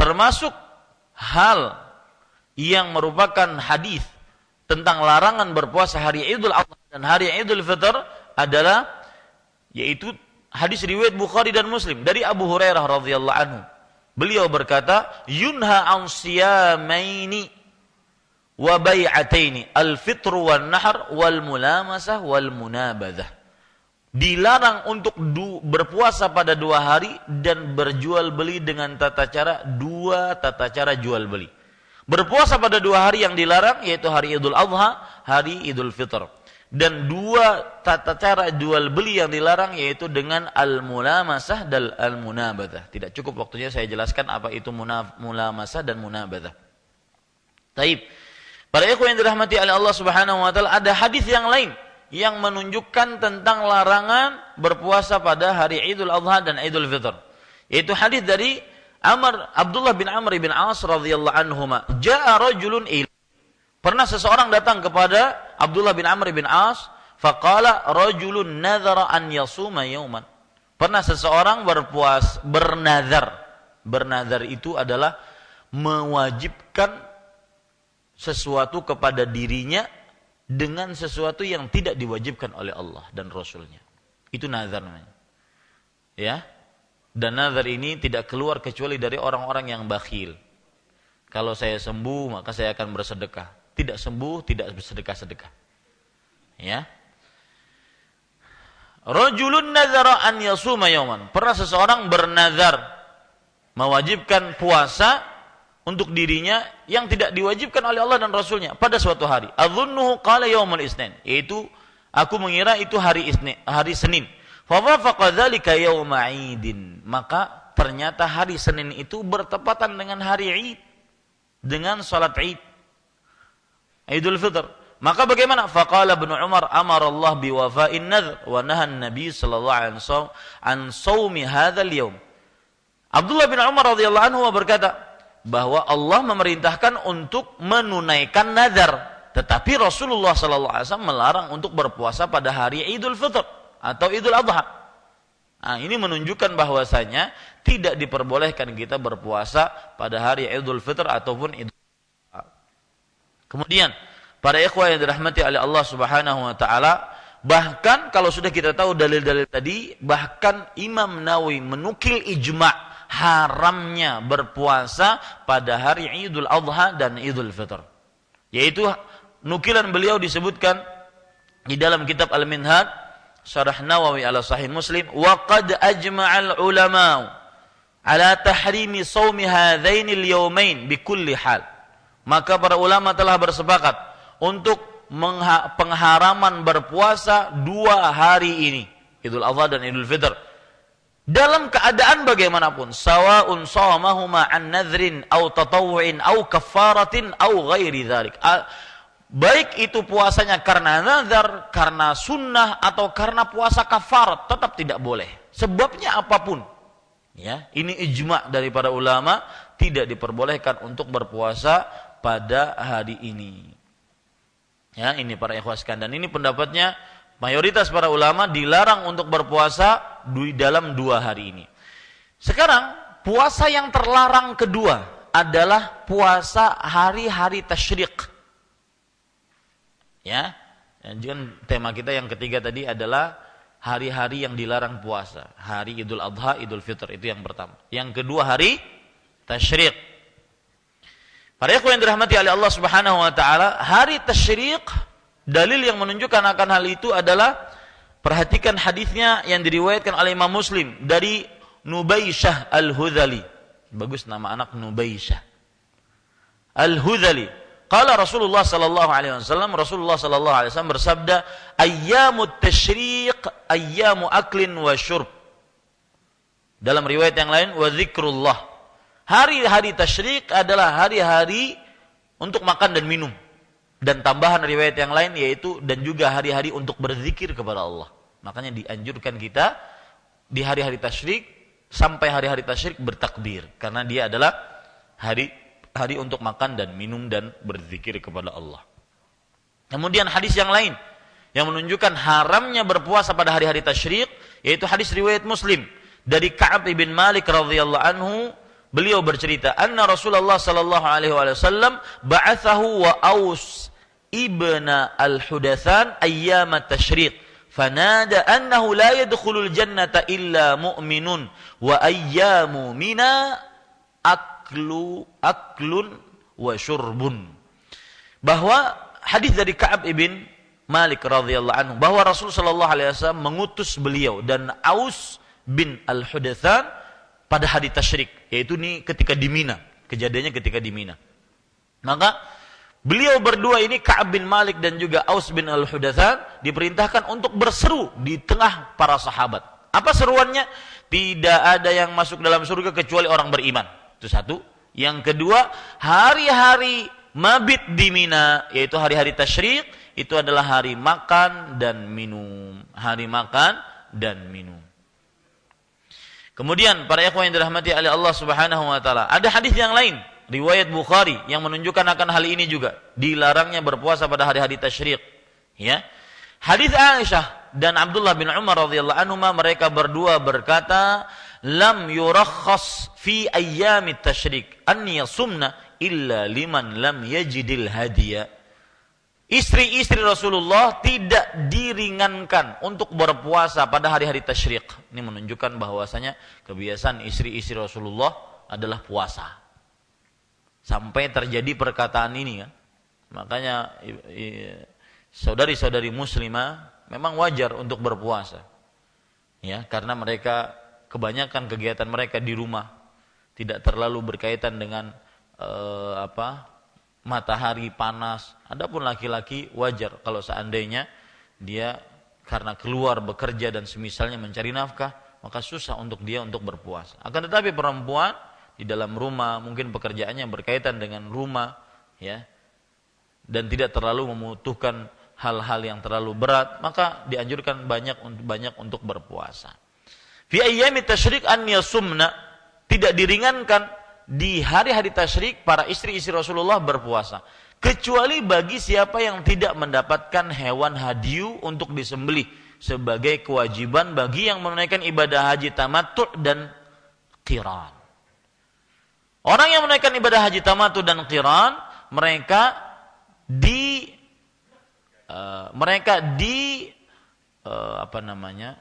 termasuk hal yang merupakan hadis tentang larangan berpuasa hari Idul Adha dan hari Idul Fitr adalah yaitu hadis riwayat Bukhari dan Muslim dari Abu Hurairah radhiyallahu anhu. Beliau berkata, "Yunha an siyamaini wa bai'ataini, al-fitr wan nahr wal mulamasah wal dilarang untuk du, berpuasa pada dua hari dan berjual beli dengan tata cara dua tata cara jual beli. Berpuasa pada dua hari yang dilarang yaitu hari Idul Adha, hari Idul Fitr. Dan dua tata cara jual beli yang dilarang yaitu dengan al-mulamasah dan al-munabadah. Tidak cukup waktunya saya jelaskan apa itu mulamasah dan munabadah. Taib. Para ikhwan yang dirahmati oleh Allah Subhanahu wa taala ada hadis yang lain yang menunjukkan tentang larangan berpuasa pada hari Idul Adha dan Idul Fitr. itu hadis dari Amr Abdullah bin Amr bin As radhiyallahu anhu ma Ja'a rajulun il. Pernah seseorang datang kepada Abdullah bin Amr bin As, faqala rajulun nadhara an yasuma yauman. Pernah seseorang berpuas bernazar. Bernazar itu adalah mewajibkan sesuatu kepada dirinya dengan sesuatu yang tidak diwajibkan oleh Allah dan Rasulnya. Itu nazar namanya. Ya. Dan nazar ini tidak keluar kecuali dari orang-orang yang bakhil. Kalau saya sembuh maka saya akan bersedekah. Tidak sembuh tidak bersedekah-sedekah. Ya. Rajulun nazara an yasuma yawman. Pernah seseorang bernazar mewajibkan puasa untuk dirinya yang tidak diwajibkan oleh Allah dan Rasulnya pada suatu hari. Azunnuhu qala yaumul isnin, yaitu aku mengira itu hari Isnin, hari Senin. Fawafaqa dhalika yauma idin. Maka ternyata hari Senin itu bertepatan dengan hari Id, dengan salat Id. Idul Fitr. Maka bagaimana? Faqala Ibnu Umar amar Allah biwafa'in nadhr wa nahan Nabi sallallahu alaihi wasallam an saumi hadzal yawm. Abdullah bin Umar radhiyallahu anhu berkata, bahwa Allah memerintahkan untuk menunaikan nazar, tetapi Rasulullah Shallallahu alaihi wasallam melarang untuk berpuasa pada hari Idul Fitr atau Idul Adha. Nah, ini menunjukkan bahwasanya tidak diperbolehkan kita berpuasa pada hari Idul Fitr ataupun Idul Adha. Kemudian, para ikhwah yang dirahmati oleh Allah Subhanahu wa taala, bahkan kalau sudah kita tahu dalil-dalil tadi, bahkan Imam Nawawi menukil ijma' haramnya berpuasa pada hari Idul Adha dan Idul Fitr. Yaitu nukilan beliau disebutkan di dalam kitab al minhad Syarah Nawawi ala Sahih Muslim wa qad ajma'al ulama ala tahrimi saumi hadainil yawmain bi kulli hal. Maka para ulama telah bersepakat untuk pengharaman berpuasa dua hari ini Idul Adha dan Idul Fitr dalam keadaan bagaimanapun sawaun sawamahuma an nadhrin au tatawu'in au kaffaratin au ghairi dzalik baik itu puasanya karena nazar karena sunnah atau karena puasa kafarat tetap tidak boleh sebabnya apapun ya ini ijma dari para ulama tidak diperbolehkan untuk berpuasa pada hari ini ya ini para ikhwaskan dan ini pendapatnya mayoritas para ulama dilarang untuk berpuasa di dalam dua hari ini. Sekarang puasa yang terlarang kedua adalah puasa hari-hari tasyrik. Ya, dan tema kita yang ketiga tadi adalah hari-hari yang dilarang puasa. Hari Idul Adha, Idul Fitr itu yang pertama. Yang kedua hari tasyrik. Para ikhwan yang dirahmati oleh Allah Subhanahu wa taala, hari tasyrik Dalil yang menunjukkan akan hal itu adalah perhatikan hadisnya yang diriwayatkan oleh Imam Muslim dari Nubaisyah Al-Hudzali. Bagus nama anak Nubaisyah. Al-Hudzali. Qala Rasulullah sallallahu alaihi wasallam, Rasulullah sallallahu alaihi wasallam bersabda, "Ayyamut tasyriq ayyamu aklin wa syurb." Dalam riwayat yang lain, "wa zikrullah." Hari-hari tasyriq adalah hari-hari untuk makan dan minum. Dan tambahan riwayat yang lain yaitu dan juga hari-hari untuk berzikir kepada Allah. Makanya dianjurkan kita di hari-hari tasyrik sampai hari-hari tasyrik bertakbir karena dia adalah hari hari untuk makan dan minum dan berzikir kepada Allah. Kemudian hadis yang lain yang menunjukkan haramnya berpuasa pada hari-hari tasyrik yaitu hadis riwayat Muslim dari Ka'ab ibn Malik radhiyallahu anhu beliau bercerita anna Rasulullah sallallahu alaihi wasallam ba'athahu wa aus ibna al-Hudathan ayyama tashriq. Fanada annahu la yadkhulul jannata illa mu'minun. Wa ayyamu mina aklu aklun wa syurbun. Bahwa hadis dari Ka'ab ibn Malik radhiyallahu anhu bahwa Rasul sallallahu alaihi wasallam mengutus beliau dan Aus bin Al-Hudatsan pada hari tasyrik yaitu ini ketika di Mina kejadiannya ketika di Mina maka Beliau berdua ini Ka'ab bin Malik dan juga Aus bin Al-Hudatsan diperintahkan untuk berseru di tengah para sahabat. Apa seruannya? Tidak ada yang masuk dalam surga kecuali orang beriman. Itu satu. Yang kedua, hari-hari mabit di Mina, yaitu hari-hari tasyrik, itu adalah hari makan dan minum. Hari makan dan minum. Kemudian para ikhwan yang dirahmati oleh Allah Subhanahu wa taala, ada hadis yang lain riwayat Bukhari yang menunjukkan akan hal ini juga dilarangnya berpuasa pada hari-hari tasyrik ya hadis Aisyah dan Abdullah bin Umar radhiyallahu anhu mereka berdua berkata lam yurakhas fi ayyamit tasyrik an yasumna illa liman lam yajidil hadiya Istri-istri Rasulullah tidak diringankan untuk berpuasa pada hari-hari tasyrik. Ini menunjukkan bahwasanya kebiasaan istri-istri Rasulullah adalah puasa Sampai terjadi perkataan ini kan. Makanya saudari-saudari muslimah memang wajar untuk berpuasa. Ya, karena mereka kebanyakan kegiatan mereka di rumah tidak terlalu berkaitan dengan e, apa? matahari panas. Adapun laki-laki wajar kalau seandainya dia karena keluar bekerja dan semisalnya mencari nafkah, maka susah untuk dia untuk berpuasa. Akan tetapi perempuan di dalam rumah, mungkin pekerjaannya berkaitan dengan rumah, ya, dan tidak terlalu membutuhkan hal-hal yang terlalu berat, maka dianjurkan banyak untuk banyak untuk berpuasa. Fi ayyami tasyrik an yasumna tidak diringankan di hari-hari tasyrik para istri-istri Rasulullah berpuasa kecuali bagi siapa yang tidak mendapatkan hewan hadiu untuk disembelih sebagai kewajiban bagi yang menunaikan ibadah haji tamattu dan qiran. Orang yang menaikkan ibadah haji tamatu dan qiran, mereka di uh, mereka di uh, apa namanya?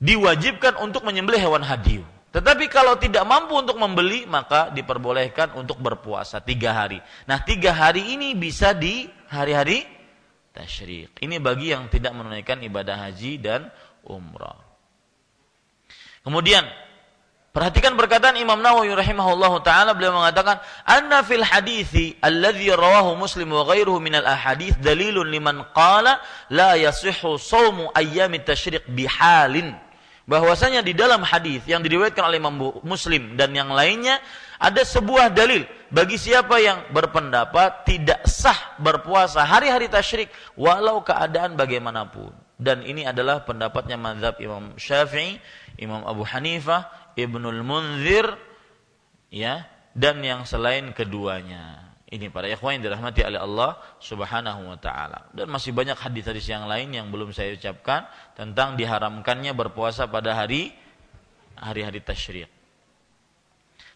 diwajibkan untuk menyembelih hewan hadiu. Tetapi kalau tidak mampu untuk membeli, maka diperbolehkan untuk berpuasa tiga hari. Nah, tiga hari ini bisa di hari-hari tasyrik. Ini bagi yang tidak menunaikan ibadah haji dan umrah. Kemudian, Perhatikan perkataan Imam Nawawi rahimahullahu taala beliau mengatakan anna fil hadithi alladhi rawahu Muslim wa ghairuhu min al ahadith dalilun liman qala la yasihhu saumu ayyami tasyriq bihalin bahwasanya di dalam hadis yang diriwayatkan oleh Imam Muslim dan yang lainnya ada sebuah dalil bagi siapa yang berpendapat tidak sah berpuasa hari-hari tasyrik walau keadaan bagaimanapun dan ini adalah pendapatnya mazhab Imam Syafi'i, Imam Abu Hanifah, Ibnul Munzir ya dan yang selain keduanya. Ini para ikhwan yang dirahmati oleh Allah Subhanahu wa taala. Dan masih banyak hadis-hadis yang lain yang belum saya ucapkan tentang diharamkannya berpuasa pada hari hari-hari tasyrik.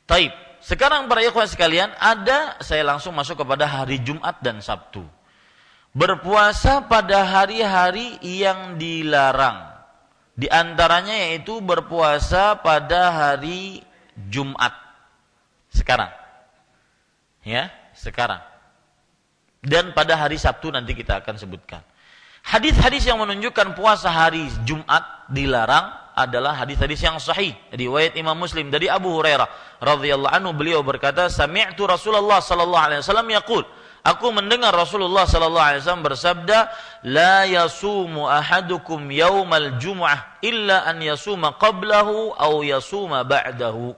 Taib. Sekarang para ikhwan sekalian, ada saya langsung masuk kepada hari Jumat dan Sabtu. Berpuasa pada hari-hari yang dilarang. Di antaranya yaitu berpuasa pada hari Jumat. Sekarang. Ya, sekarang. Dan pada hari Sabtu nanti kita akan sebutkan. Hadis-hadis yang menunjukkan puasa hari Jumat dilarang adalah hadis-hadis yang sahih riwayat Imam Muslim dari Abu Hurairah radhiyallahu anhu beliau berkata sami'tu Rasulullah sallallahu alaihi wasallam yaqul Aku mendengar Rasulullah sallallahu alaihi wasallam bersabda, "La yasumu ahadukum yaumal jum'ah illa an yasuma qablahu aw yasuma ba'dahu."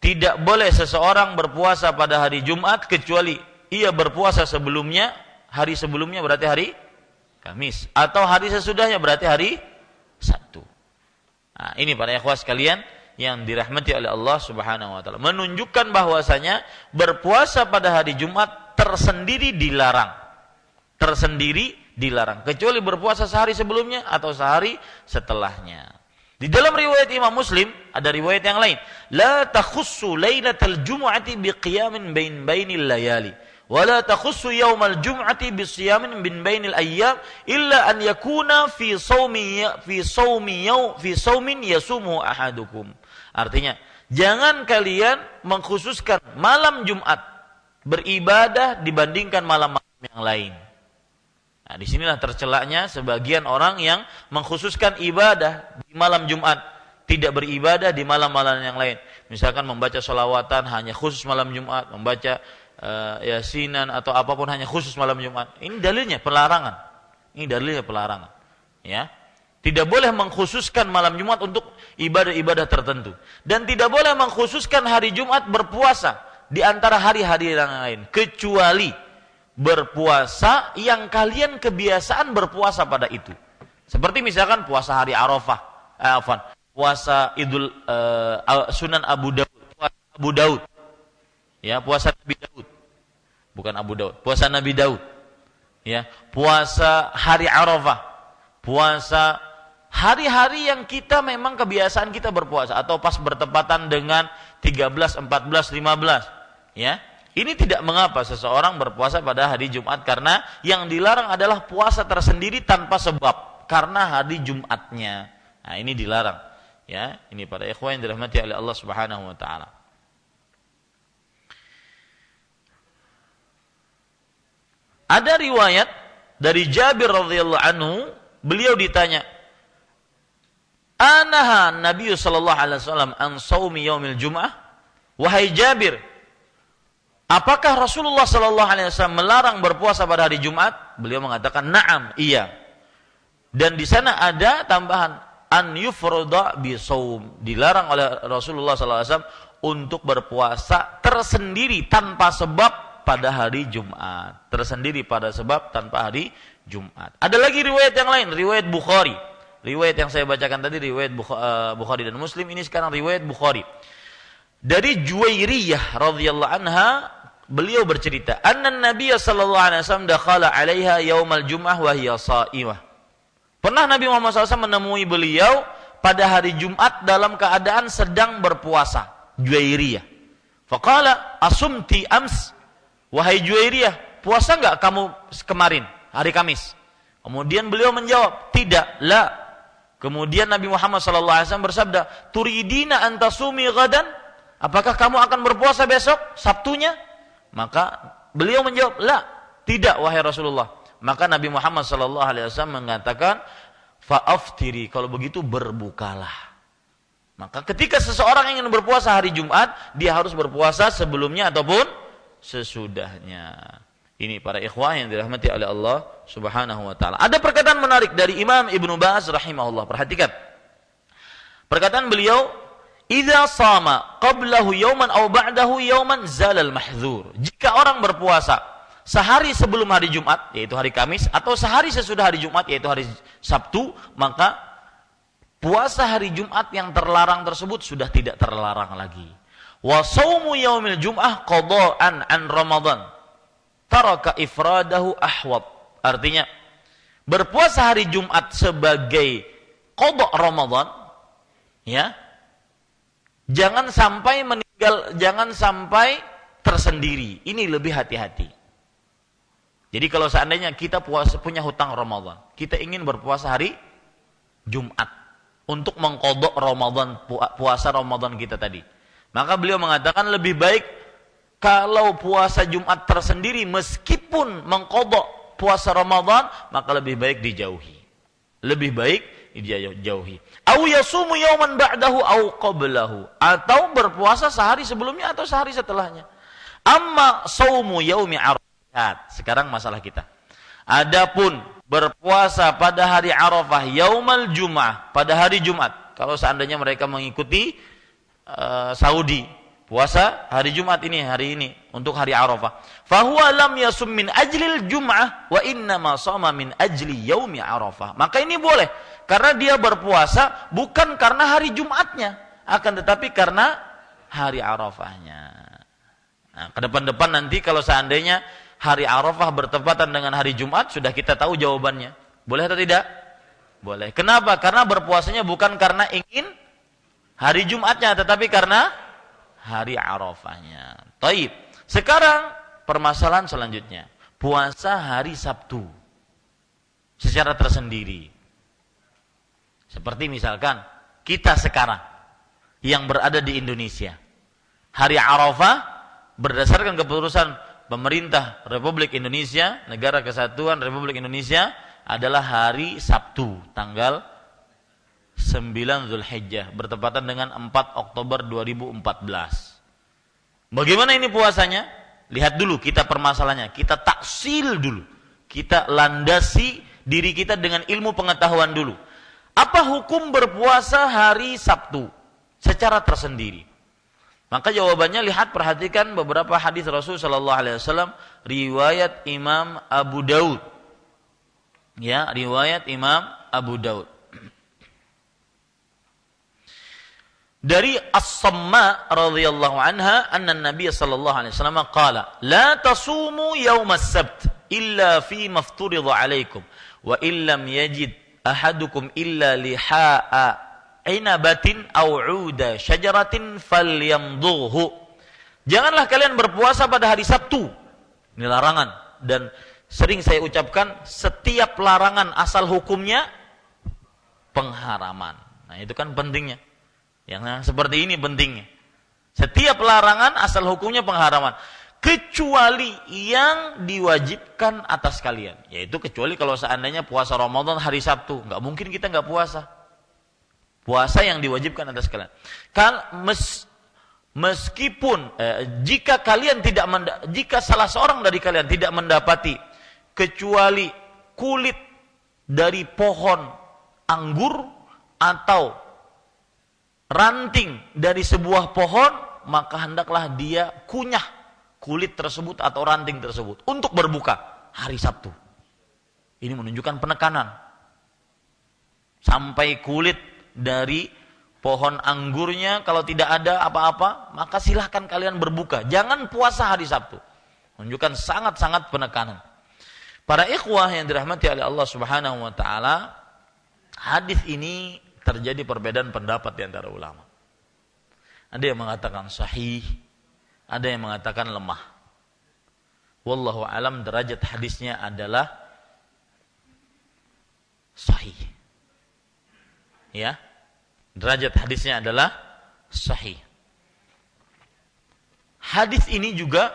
Tidak boleh seseorang berpuasa pada hari Jumat kecuali ia berpuasa sebelumnya, hari sebelumnya berarti hari Kamis atau hari sesudahnya berarti hari Sabtu. Nah, ini para ikhwas kalian yang dirahmati oleh Allah Subhanahu wa taala menunjukkan bahwasanya berpuasa pada hari Jumat tersendiri dilarang. Tersendiri dilarang. Kecuali berpuasa sehari sebelumnya atau sehari setelahnya. Di dalam riwayat Imam Muslim ada riwayat yang lain, la takhussu lailatal jum'ati biqiyamin bain bainil layali ولا la يوم الجمعة jum'ati bisiyamin bin bainil إلا أن an في صوم في صوم يوم في صوم saumin yasumu Artinya, jangan kalian mengkhususkan malam Jumat beribadah dibandingkan malam-malam yang lain. Nah, disinilah tercelaknya sebagian orang yang mengkhususkan ibadah di malam Jumat, tidak beribadah di malam-malam yang lain. Misalkan membaca solawatan hanya khusus malam Jumat, membaca uh, yasinan atau apapun hanya khusus malam Jumat. Ini dalilnya pelarangan. Ini dalilnya pelarangan. Ya, tidak boleh mengkhususkan malam Jumat untuk ibadah-ibadah tertentu dan tidak boleh mengkhususkan hari Jumat berpuasa di antara hari-hari yang lain kecuali berpuasa yang kalian kebiasaan berpuasa pada itu. Seperti misalkan puasa hari Arafah, eh, puasa Idul eh, Sunan Abu Daud, puasa Abu Daud. Ya, puasa Nabi Daud. Bukan Abu Daud, puasa Nabi Daud. Ya, puasa hari Arafah, puasa hari-hari yang kita memang kebiasaan kita berpuasa atau pas bertepatan dengan 13, 14, 15 ya ini tidak mengapa seseorang berpuasa pada hari Jumat karena yang dilarang adalah puasa tersendiri tanpa sebab karena hari Jumatnya. Nah, ini dilarang. Ya, ini pada ikhwan yang dirahmati oleh Allah Subhanahu wa taala. Ada riwayat dari Jabir radhiyallahu anhu, beliau ditanya, "Anaha Nabi sallallahu alaihi wasallam an saumi yaumil Jum'ah?" Wahai Jabir, Apakah Rasulullah Shallallahu Alaihi Wasallam melarang berpuasa pada hari Jumat? Beliau mengatakan, naam, iya. Dan di sana ada tambahan an yufroda saum dilarang oleh Rasulullah Shallallahu Alaihi Wasallam untuk berpuasa tersendiri tanpa sebab pada hari Jumat. Tersendiri pada sebab tanpa hari Jumat. Ada lagi riwayat yang lain, riwayat Bukhari. Riwayat yang saya bacakan tadi riwayat eh, Bukhari dan Muslim ini sekarang riwayat Bukhari. Dari Juwairiyah radhiyallahu anha beliau bercerita, "Anna Nabi sallallahu alaihi wasallam dakhala 'alaiha yaumal jum'ah wa hiya sha'imah." Pernah Nabi Muhammad SAW menemui beliau pada hari Jumat dalam keadaan sedang berpuasa, juairiyah Faqala asumti ams wahai juairiyah puasa nggak kamu kemarin hari Kamis? Kemudian beliau menjawab, "Tidak, la." Kemudian Nabi Muhammad SAW bersabda, "Turidina antasumi ghadan Apakah kamu akan berpuasa besok Sabtunya? Maka beliau menjawab, "La, tidak wahai Rasulullah." Maka Nabi Muhammad sallallahu alaihi wasallam mengatakan, "Fa'aftiri." Kalau begitu berbukalah. Maka ketika seseorang ingin berpuasa hari Jumat, dia harus berpuasa sebelumnya ataupun sesudahnya. Ini para ikhwah yang dirahmati oleh Allah Subhanahu wa taala. Ada perkataan menarik dari Imam Ibnu Ba'as rahimahullah. Perhatikan. Perkataan beliau Idza sama qablahu yauman aw ba'dahu yauman zalal mahdzur. Jika orang berpuasa sehari sebelum hari Jumat yaitu hari Kamis atau sehari sesudah hari Jumat yaitu hari Sabtu, maka puasa hari Jumat yang terlarang tersebut sudah tidak terlarang lagi. Wa saumu yaumil jum'ah qada'an an Ramadan. Taraka ifradahu ahwab Artinya berpuasa hari Jumat sebagai kodok Ramadan ya Jangan sampai meninggal, jangan sampai tersendiri. Ini lebih hati-hati. Jadi kalau seandainya kita puasa, punya hutang Ramadan, kita ingin berpuasa hari Jumat untuk mengkodok Ramadan puasa Ramadan kita tadi. Maka beliau mengatakan lebih baik kalau puasa Jumat tersendiri meskipun mengkodok puasa Ramadan maka lebih baik dijauhi. Lebih baik dijauhi. Au yasumu yauman ba'dahu au qablahu atau berpuasa sehari sebelumnya atau sehari setelahnya. Amma saumu yaumi Arafah. Sekarang masalah kita. Adapun berpuasa pada hari Arafah yaumal Jum'ah, pada hari Jumat. Kalau seandainya mereka mengikuti uh, Saudi puasa hari Jumat ini hari ini untuk hari Arafah. Fahuwa lam yasum min ajlil Jum'ah wa inna ma sama min ajli yaumi Arafah. Maka ini boleh karena dia berpuasa bukan karena hari Jumatnya akan tetapi karena hari Arafahnya. Nah, ke depan-depan nanti kalau seandainya hari Arafah bertepatan dengan hari Jumat sudah kita tahu jawabannya. Boleh atau tidak? Boleh. Kenapa? Karena berpuasanya bukan karena ingin hari Jumatnya tetapi karena hari Arafahnya. Taib. Sekarang permasalahan selanjutnya. Puasa hari Sabtu. Secara tersendiri. Seperti misalkan kita sekarang yang berada di Indonesia. Hari Arafah berdasarkan keputusan pemerintah Republik Indonesia, Negara Kesatuan Republik Indonesia adalah hari Sabtu tanggal 9 Zulhijjah bertepatan dengan 4 Oktober 2014. Bagaimana ini puasanya? Lihat dulu kita permasalahannya, kita taksil dulu. Kita landasi diri kita dengan ilmu pengetahuan dulu. Apa hukum berpuasa hari Sabtu secara tersendiri? Maka jawabannya lihat perhatikan beberapa hadis Rasul Shallallahu Alaihi Wasallam riwayat Imam Abu Daud. Ya, riwayat Imam Abu Daud. dari As-Samma radhiyallahu anha anna Nabi sallallahu alaihi wasallam qala la tasumu yawm as-sabt illa fi mafturid alaikum wa illam yajid ahadukum illa liha'a inabatin aw uda syajaratin falyamdhuhu. Janganlah kalian berpuasa pada hari Sabtu. Ini larangan dan sering saya ucapkan setiap larangan asal hukumnya pengharaman. Nah, itu kan pentingnya. Yang nah, seperti ini pentingnya. Setiap larangan asal hukumnya pengharaman kecuali yang diwajibkan atas kalian yaitu kecuali kalau seandainya puasa Ramadan hari Sabtu nggak mungkin kita nggak puasa puasa yang diwajibkan atas kalian Kal mes meskipun eh, jika kalian tidak menda, jika salah seorang dari kalian tidak mendapati kecuali kulit dari pohon anggur atau ranting dari sebuah pohon, maka hendaklah dia kunyah kulit tersebut atau ranting tersebut untuk berbuka hari Sabtu. Ini menunjukkan penekanan. Sampai kulit dari pohon anggurnya kalau tidak ada apa-apa, maka silahkan kalian berbuka. Jangan puasa hari Sabtu. Menunjukkan sangat-sangat penekanan. Para ikhwah yang dirahmati oleh Allah Subhanahu wa taala, hadis ini terjadi perbedaan pendapat di antara ulama. Ada yang mengatakan sahih, ada yang mengatakan lemah. Wallahu alam derajat hadisnya adalah sahih. Ya. Derajat hadisnya adalah sahih. Hadis ini juga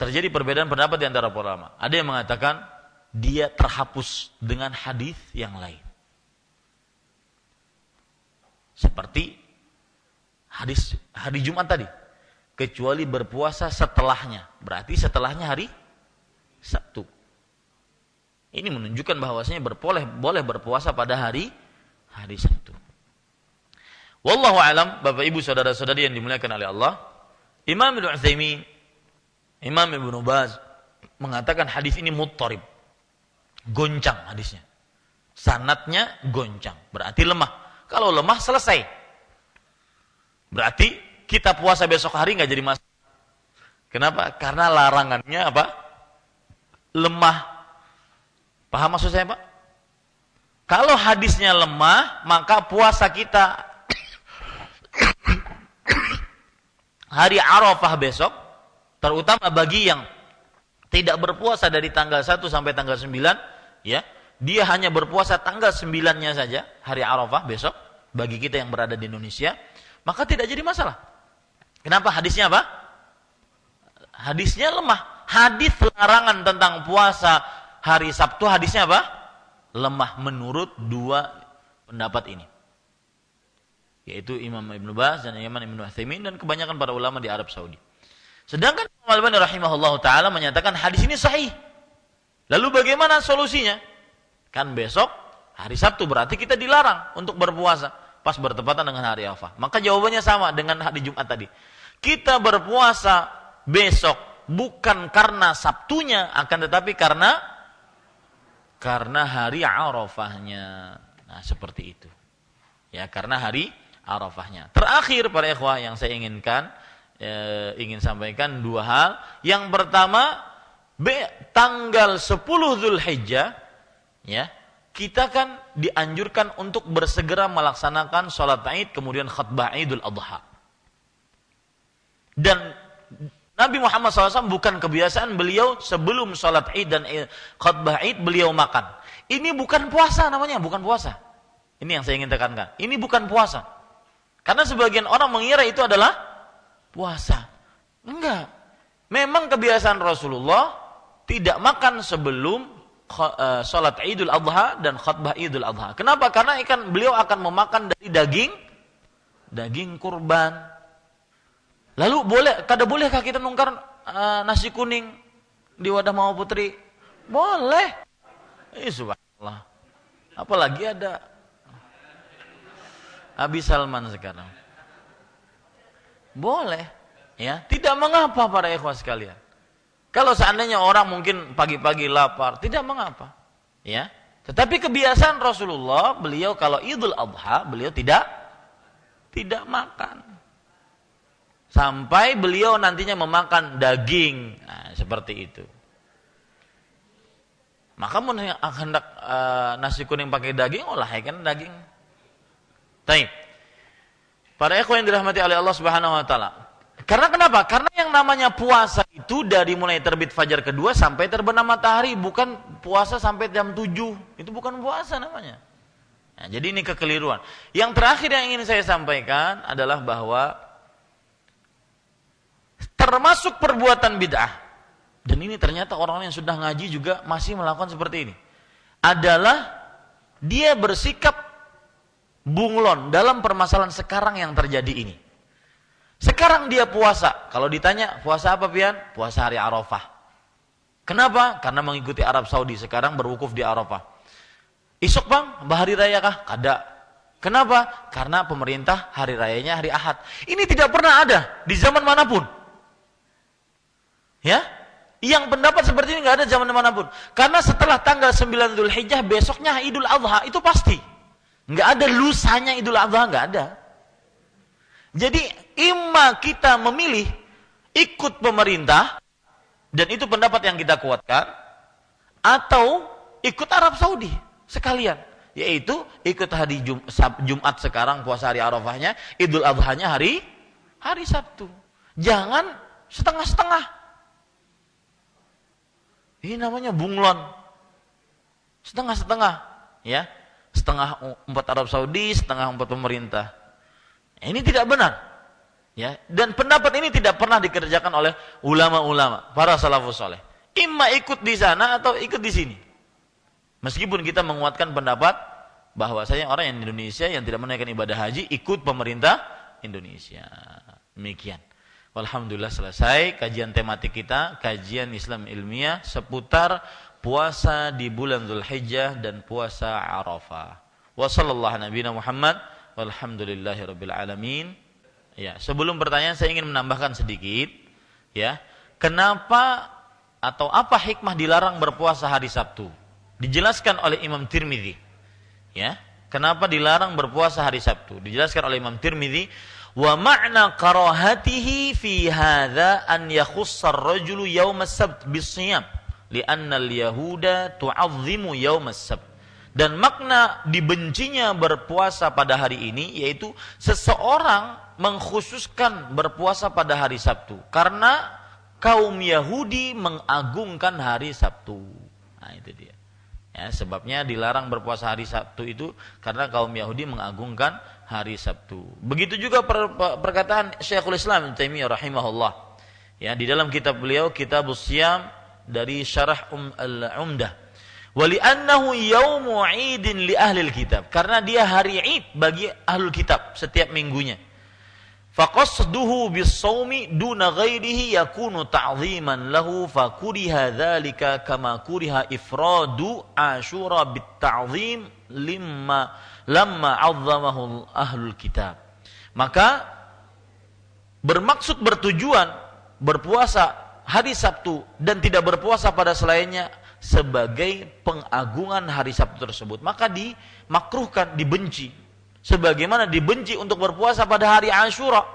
terjadi perbedaan pendapat di antara para ulama. Ada yang mengatakan dia terhapus dengan hadis yang lain. Seperti hadis hari Jumat tadi. Kecuali berpuasa setelahnya. Berarti setelahnya hari Sabtu. Ini menunjukkan bahwasanya berboleh boleh berpuasa pada hari hari Sabtu. Wallahu alam, Bapak Ibu saudara-saudari yang dimuliakan oleh Allah, Imam Ibnu Utsaimin, Imam Ibnu Baz mengatakan hadis ini muttarib. Goncang hadisnya. Sanatnya goncang, berarti lemah. Kalau lemah selesai. Berarti kita puasa besok hari nggak jadi masalah. Kenapa? Karena larangannya apa? Lemah. Paham maksud saya, Pak? Kalau hadisnya lemah, maka puasa kita hari Arafah besok, terutama bagi yang tidak berpuasa dari tanggal 1 sampai tanggal 9, ya, dia hanya berpuasa tanggal 9-nya saja, hari Arafah besok, bagi kita yang berada di Indonesia, maka tidak jadi masalah. Kenapa? Hadisnya apa? Hadisnya lemah. Hadis larangan tentang puasa hari Sabtu, hadisnya apa? Lemah menurut dua pendapat ini. Yaitu Imam Ibn Bas dan Imam Ibn Utsaimin dan kebanyakan para ulama di Arab Saudi. Sedangkan Imam al bani rahimahullah taala menyatakan hadis ini sahih. Lalu bagaimana solusinya? Kan besok hari Sabtu berarti kita dilarang untuk berpuasa pas bertepatan dengan hari Arafah. Maka jawabannya sama dengan hari Jumat tadi. Kita berpuasa besok bukan karena Sabtunya akan tetapi karena karena hari Arafahnya. Nah, seperti itu. Ya, karena hari Arafahnya. Terakhir para ikhwah yang saya inginkan e, ingin sampaikan dua hal. Yang pertama, B, tanggal 10 Zulhijjah ya kita kan dianjurkan untuk bersegera melaksanakan sholat Id kemudian khutbah Idul Adha. Dan Nabi Muhammad SAW bukan kebiasaan beliau sebelum sholat Id dan eh, khutbah Id beliau makan. Ini bukan puasa namanya, bukan puasa. Ini yang saya ingin tekankan. Ini bukan puasa. Karena sebagian orang mengira itu adalah puasa. Enggak. Memang kebiasaan Rasulullah tidak makan sebelum Eh, sholat Idul Adha dan khutbah Idul Adha. Kenapa? Karena ikan beliau akan memakan dari daging daging kurban. Lalu boleh kada bolehkah kita nungkar uh, eh, nasi kuning di wadah mau putri? Boleh. Eh, subhanallah. Apalagi ada Abi Salman sekarang. Boleh, ya. Tidak mengapa para ikhwah sekalian. Kalau seandainya orang mungkin pagi-pagi lapar, tidak mengapa. Ya. Tetapi kebiasaan Rasulullah, beliau kalau Idul Adha, beliau tidak tidak makan. Sampai beliau nantinya memakan daging, nah, seperti itu. Maka mun hendak e, nasi kuning pakai daging, olah ya kan daging. Tapi Para ikhwan yang dirahmati oleh Allah Subhanahu wa taala. Karena kenapa? Karena yang namanya puasa itu dari mulai terbit fajar kedua sampai terbenam matahari, bukan puasa sampai jam 7. Itu bukan puasa namanya. Nah, jadi ini kekeliruan. Yang terakhir yang ingin saya sampaikan adalah bahwa termasuk perbuatan bid'ah dan ini ternyata orang yang sudah ngaji juga masih melakukan seperti ini adalah dia bersikap bunglon dalam permasalahan sekarang yang terjadi ini. Sekarang dia puasa. Kalau ditanya, puasa apa Pian? Puasa hari Arafah. Kenapa? Karena mengikuti Arab Saudi sekarang berwukuf di Arafah. Isuk bang, bahari raya kah? Kada. Kenapa? Karena pemerintah hari rayanya hari Ahad. Ini tidak pernah ada di zaman manapun. Ya? Yang pendapat seperti ini nggak ada zaman manapun. Karena setelah tanggal 9 Dhul Hijjah, besoknya Idul Adha, itu pasti. Nggak ada lusanya Idul Adha, nggak ada. Jadi Ima kita memilih ikut pemerintah, dan itu pendapat yang kita kuatkan, atau ikut Arab Saudi sekalian. Yaitu ikut hari Jum Jumat sekarang puasa hari Arafahnya, Idul Adhanya hari hari Sabtu. Jangan setengah-setengah. Ini namanya bunglon. Setengah-setengah, ya. Setengah empat Arab Saudi, setengah empat pemerintah. Ini tidak benar. Ya, dan pendapat ini tidak pernah dikerjakan oleh ulama-ulama, para salafus soleh. Ima ikut di sana atau ikut di sini. Meskipun kita menguatkan pendapat bahwa saya orang yang di Indonesia yang tidak menaikkan ibadah haji ikut pemerintah Indonesia. Demikian. Alhamdulillah selesai kajian tematik kita, kajian Islam ilmiah seputar puasa di bulan Zulhijjah dan puasa Arafah. Wassalamualaikum warahmatullahi wabarakatuh. Alhamdulillahirrabbilalamin Ya, sebelum bertanya saya ingin menambahkan sedikit, ya. Kenapa atau apa hikmah dilarang berpuasa hari Sabtu? Dijelaskan oleh Imam Tirmidzi. Ya, kenapa dilarang berpuasa hari Sabtu? Dijelaskan oleh Imam Tirmidzi, wa ma'na karahatihi fi hadza an yakhussa ar-rajulu yawm as-sabt bis-siyam li'anna al-yahuda tu'azzimu yawm as-sabt dan makna dibencinya berpuasa pada hari ini yaitu seseorang mengkhususkan berpuasa pada hari Sabtu karena kaum Yahudi mengagungkan hari Sabtu. Nah, itu dia. Ya, sebabnya dilarang berpuasa hari Sabtu itu karena kaum Yahudi mengagungkan hari Sabtu. Begitu juga per, per, perkataan Syekhul Islam Taimiyah rahimahullah. Ya, di dalam kitab beliau Kitab Siam dari Syarah um, Al-Umdah. Wali'annahu yaumu idin li ahlil kitab. Karena dia hari id bagi ahlul kitab setiap minggunya. Faqasduhu bisawmi duna ghairihi yakunu ta'ziman lahu fakuriha dhalika kama kuriha ifradu asyura bitta'zim limma lamma azzamahu ahlul kitab. Maka bermaksud bertujuan berpuasa hari Sabtu dan tidak berpuasa pada selainnya sebagai pengagungan hari Sabtu tersebut. Maka dimakruhkan, dibenci sebagaimana dibenci untuk berpuasa pada hari Ashura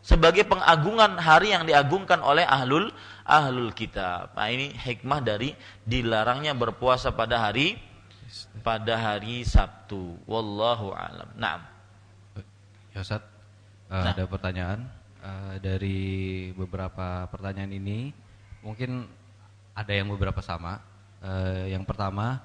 sebagai pengagungan hari yang diagungkan oleh ahlul ahlul kita. Nah, ini hikmah dari dilarangnya berpuasa pada hari pada hari Sabtu. Wallahu alam. Naam. Ya Ustaz, eh, nah. ada pertanyaan eh, dari beberapa pertanyaan ini mungkin ada yang beberapa sama. Eh, yang pertama,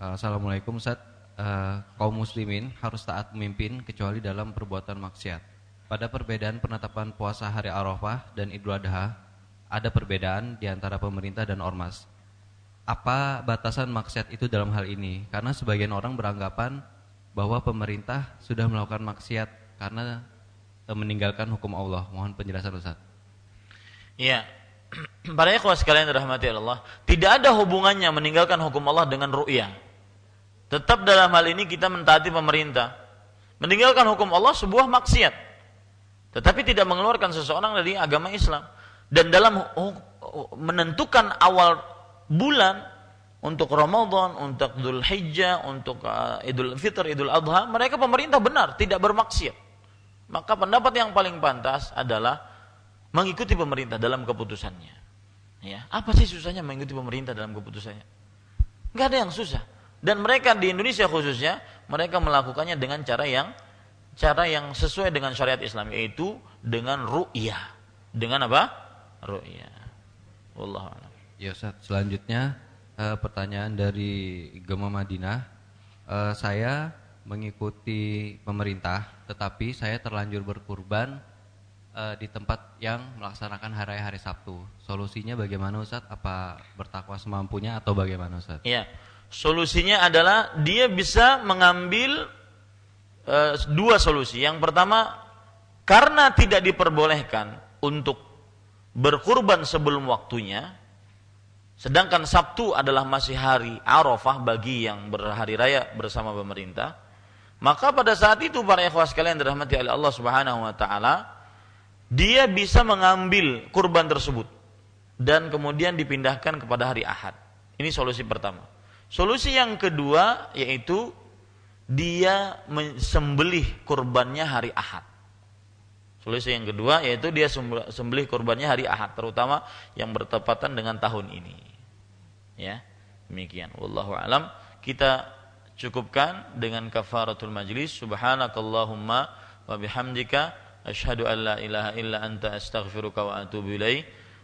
Assalamualaikum Ustaz Eh, kaum muslimin harus taat memimpin kecuali dalam perbuatan maksiat. Pada perbedaan penetapan puasa hari Arafah dan Idul Adha, ada perbedaan di antara pemerintah dan ormas. Apa batasan maksiat itu dalam hal ini? Karena sebagian orang beranggapan bahwa pemerintah sudah melakukan maksiat karena eh, meninggalkan hukum Allah. Mohon penjelasan Ustaz. Iya. <clears throat> Para ikhwah sekalian dirahmati Allah, tidak ada hubungannya meninggalkan hukum Allah dengan ru'yah. Tetap dalam hal ini kita mentaati pemerintah. Meninggalkan hukum Allah sebuah maksiat. Tetapi tidak mengeluarkan seseorang dari agama Islam. Dan dalam menentukan awal bulan untuk Ramadan, untuk Dhul Hijjah, untuk uh, Idul Fitr, Idul Adha, mereka pemerintah benar, tidak bermaksiat. Maka pendapat yang paling pantas adalah mengikuti pemerintah dalam keputusannya. Ya, apa sih susahnya mengikuti pemerintah dalam keputusannya? Enggak ada yang susah dan mereka di Indonesia khususnya, mereka melakukannya dengan cara yang cara yang sesuai dengan syariat Islam yaitu dengan ru'yah. Dengan apa? Ru'yah. Wallahu Ya Ustaz, selanjutnya e, pertanyaan dari Gema Madinah. E, saya mengikuti pemerintah, tetapi saya terlanjur berkurban e, di tempat yang melaksanakan hari hari Sabtu. Solusinya bagaimana Ustaz? Apa bertakwa semampunya atau bagaimana Ustaz? Iya. Solusinya adalah dia bisa mengambil e, dua solusi. Yang pertama, karena tidak diperbolehkan untuk berkurban sebelum waktunya, Sedangkan Sabtu adalah masih hari Arafah bagi yang berhari raya bersama pemerintah. Maka pada saat itu para ikhwah sekalian dirahmati oleh Allah Subhanahu wa taala, dia bisa mengambil kurban tersebut dan kemudian dipindahkan kepada hari Ahad. Ini solusi pertama. Solusi yang kedua yaitu dia sembelih kurbannya hari Ahad. Solusi yang kedua yaitu dia sembelih kurbannya hari Ahad, terutama yang bertepatan dengan tahun ini. Ya, demikian. Wallahu alam. Kita cukupkan dengan kafaratul majlis. Subhanakallahumma wa bihamdika asyhadu an ilaha illa anta astaghfiruka wa atubu ilaik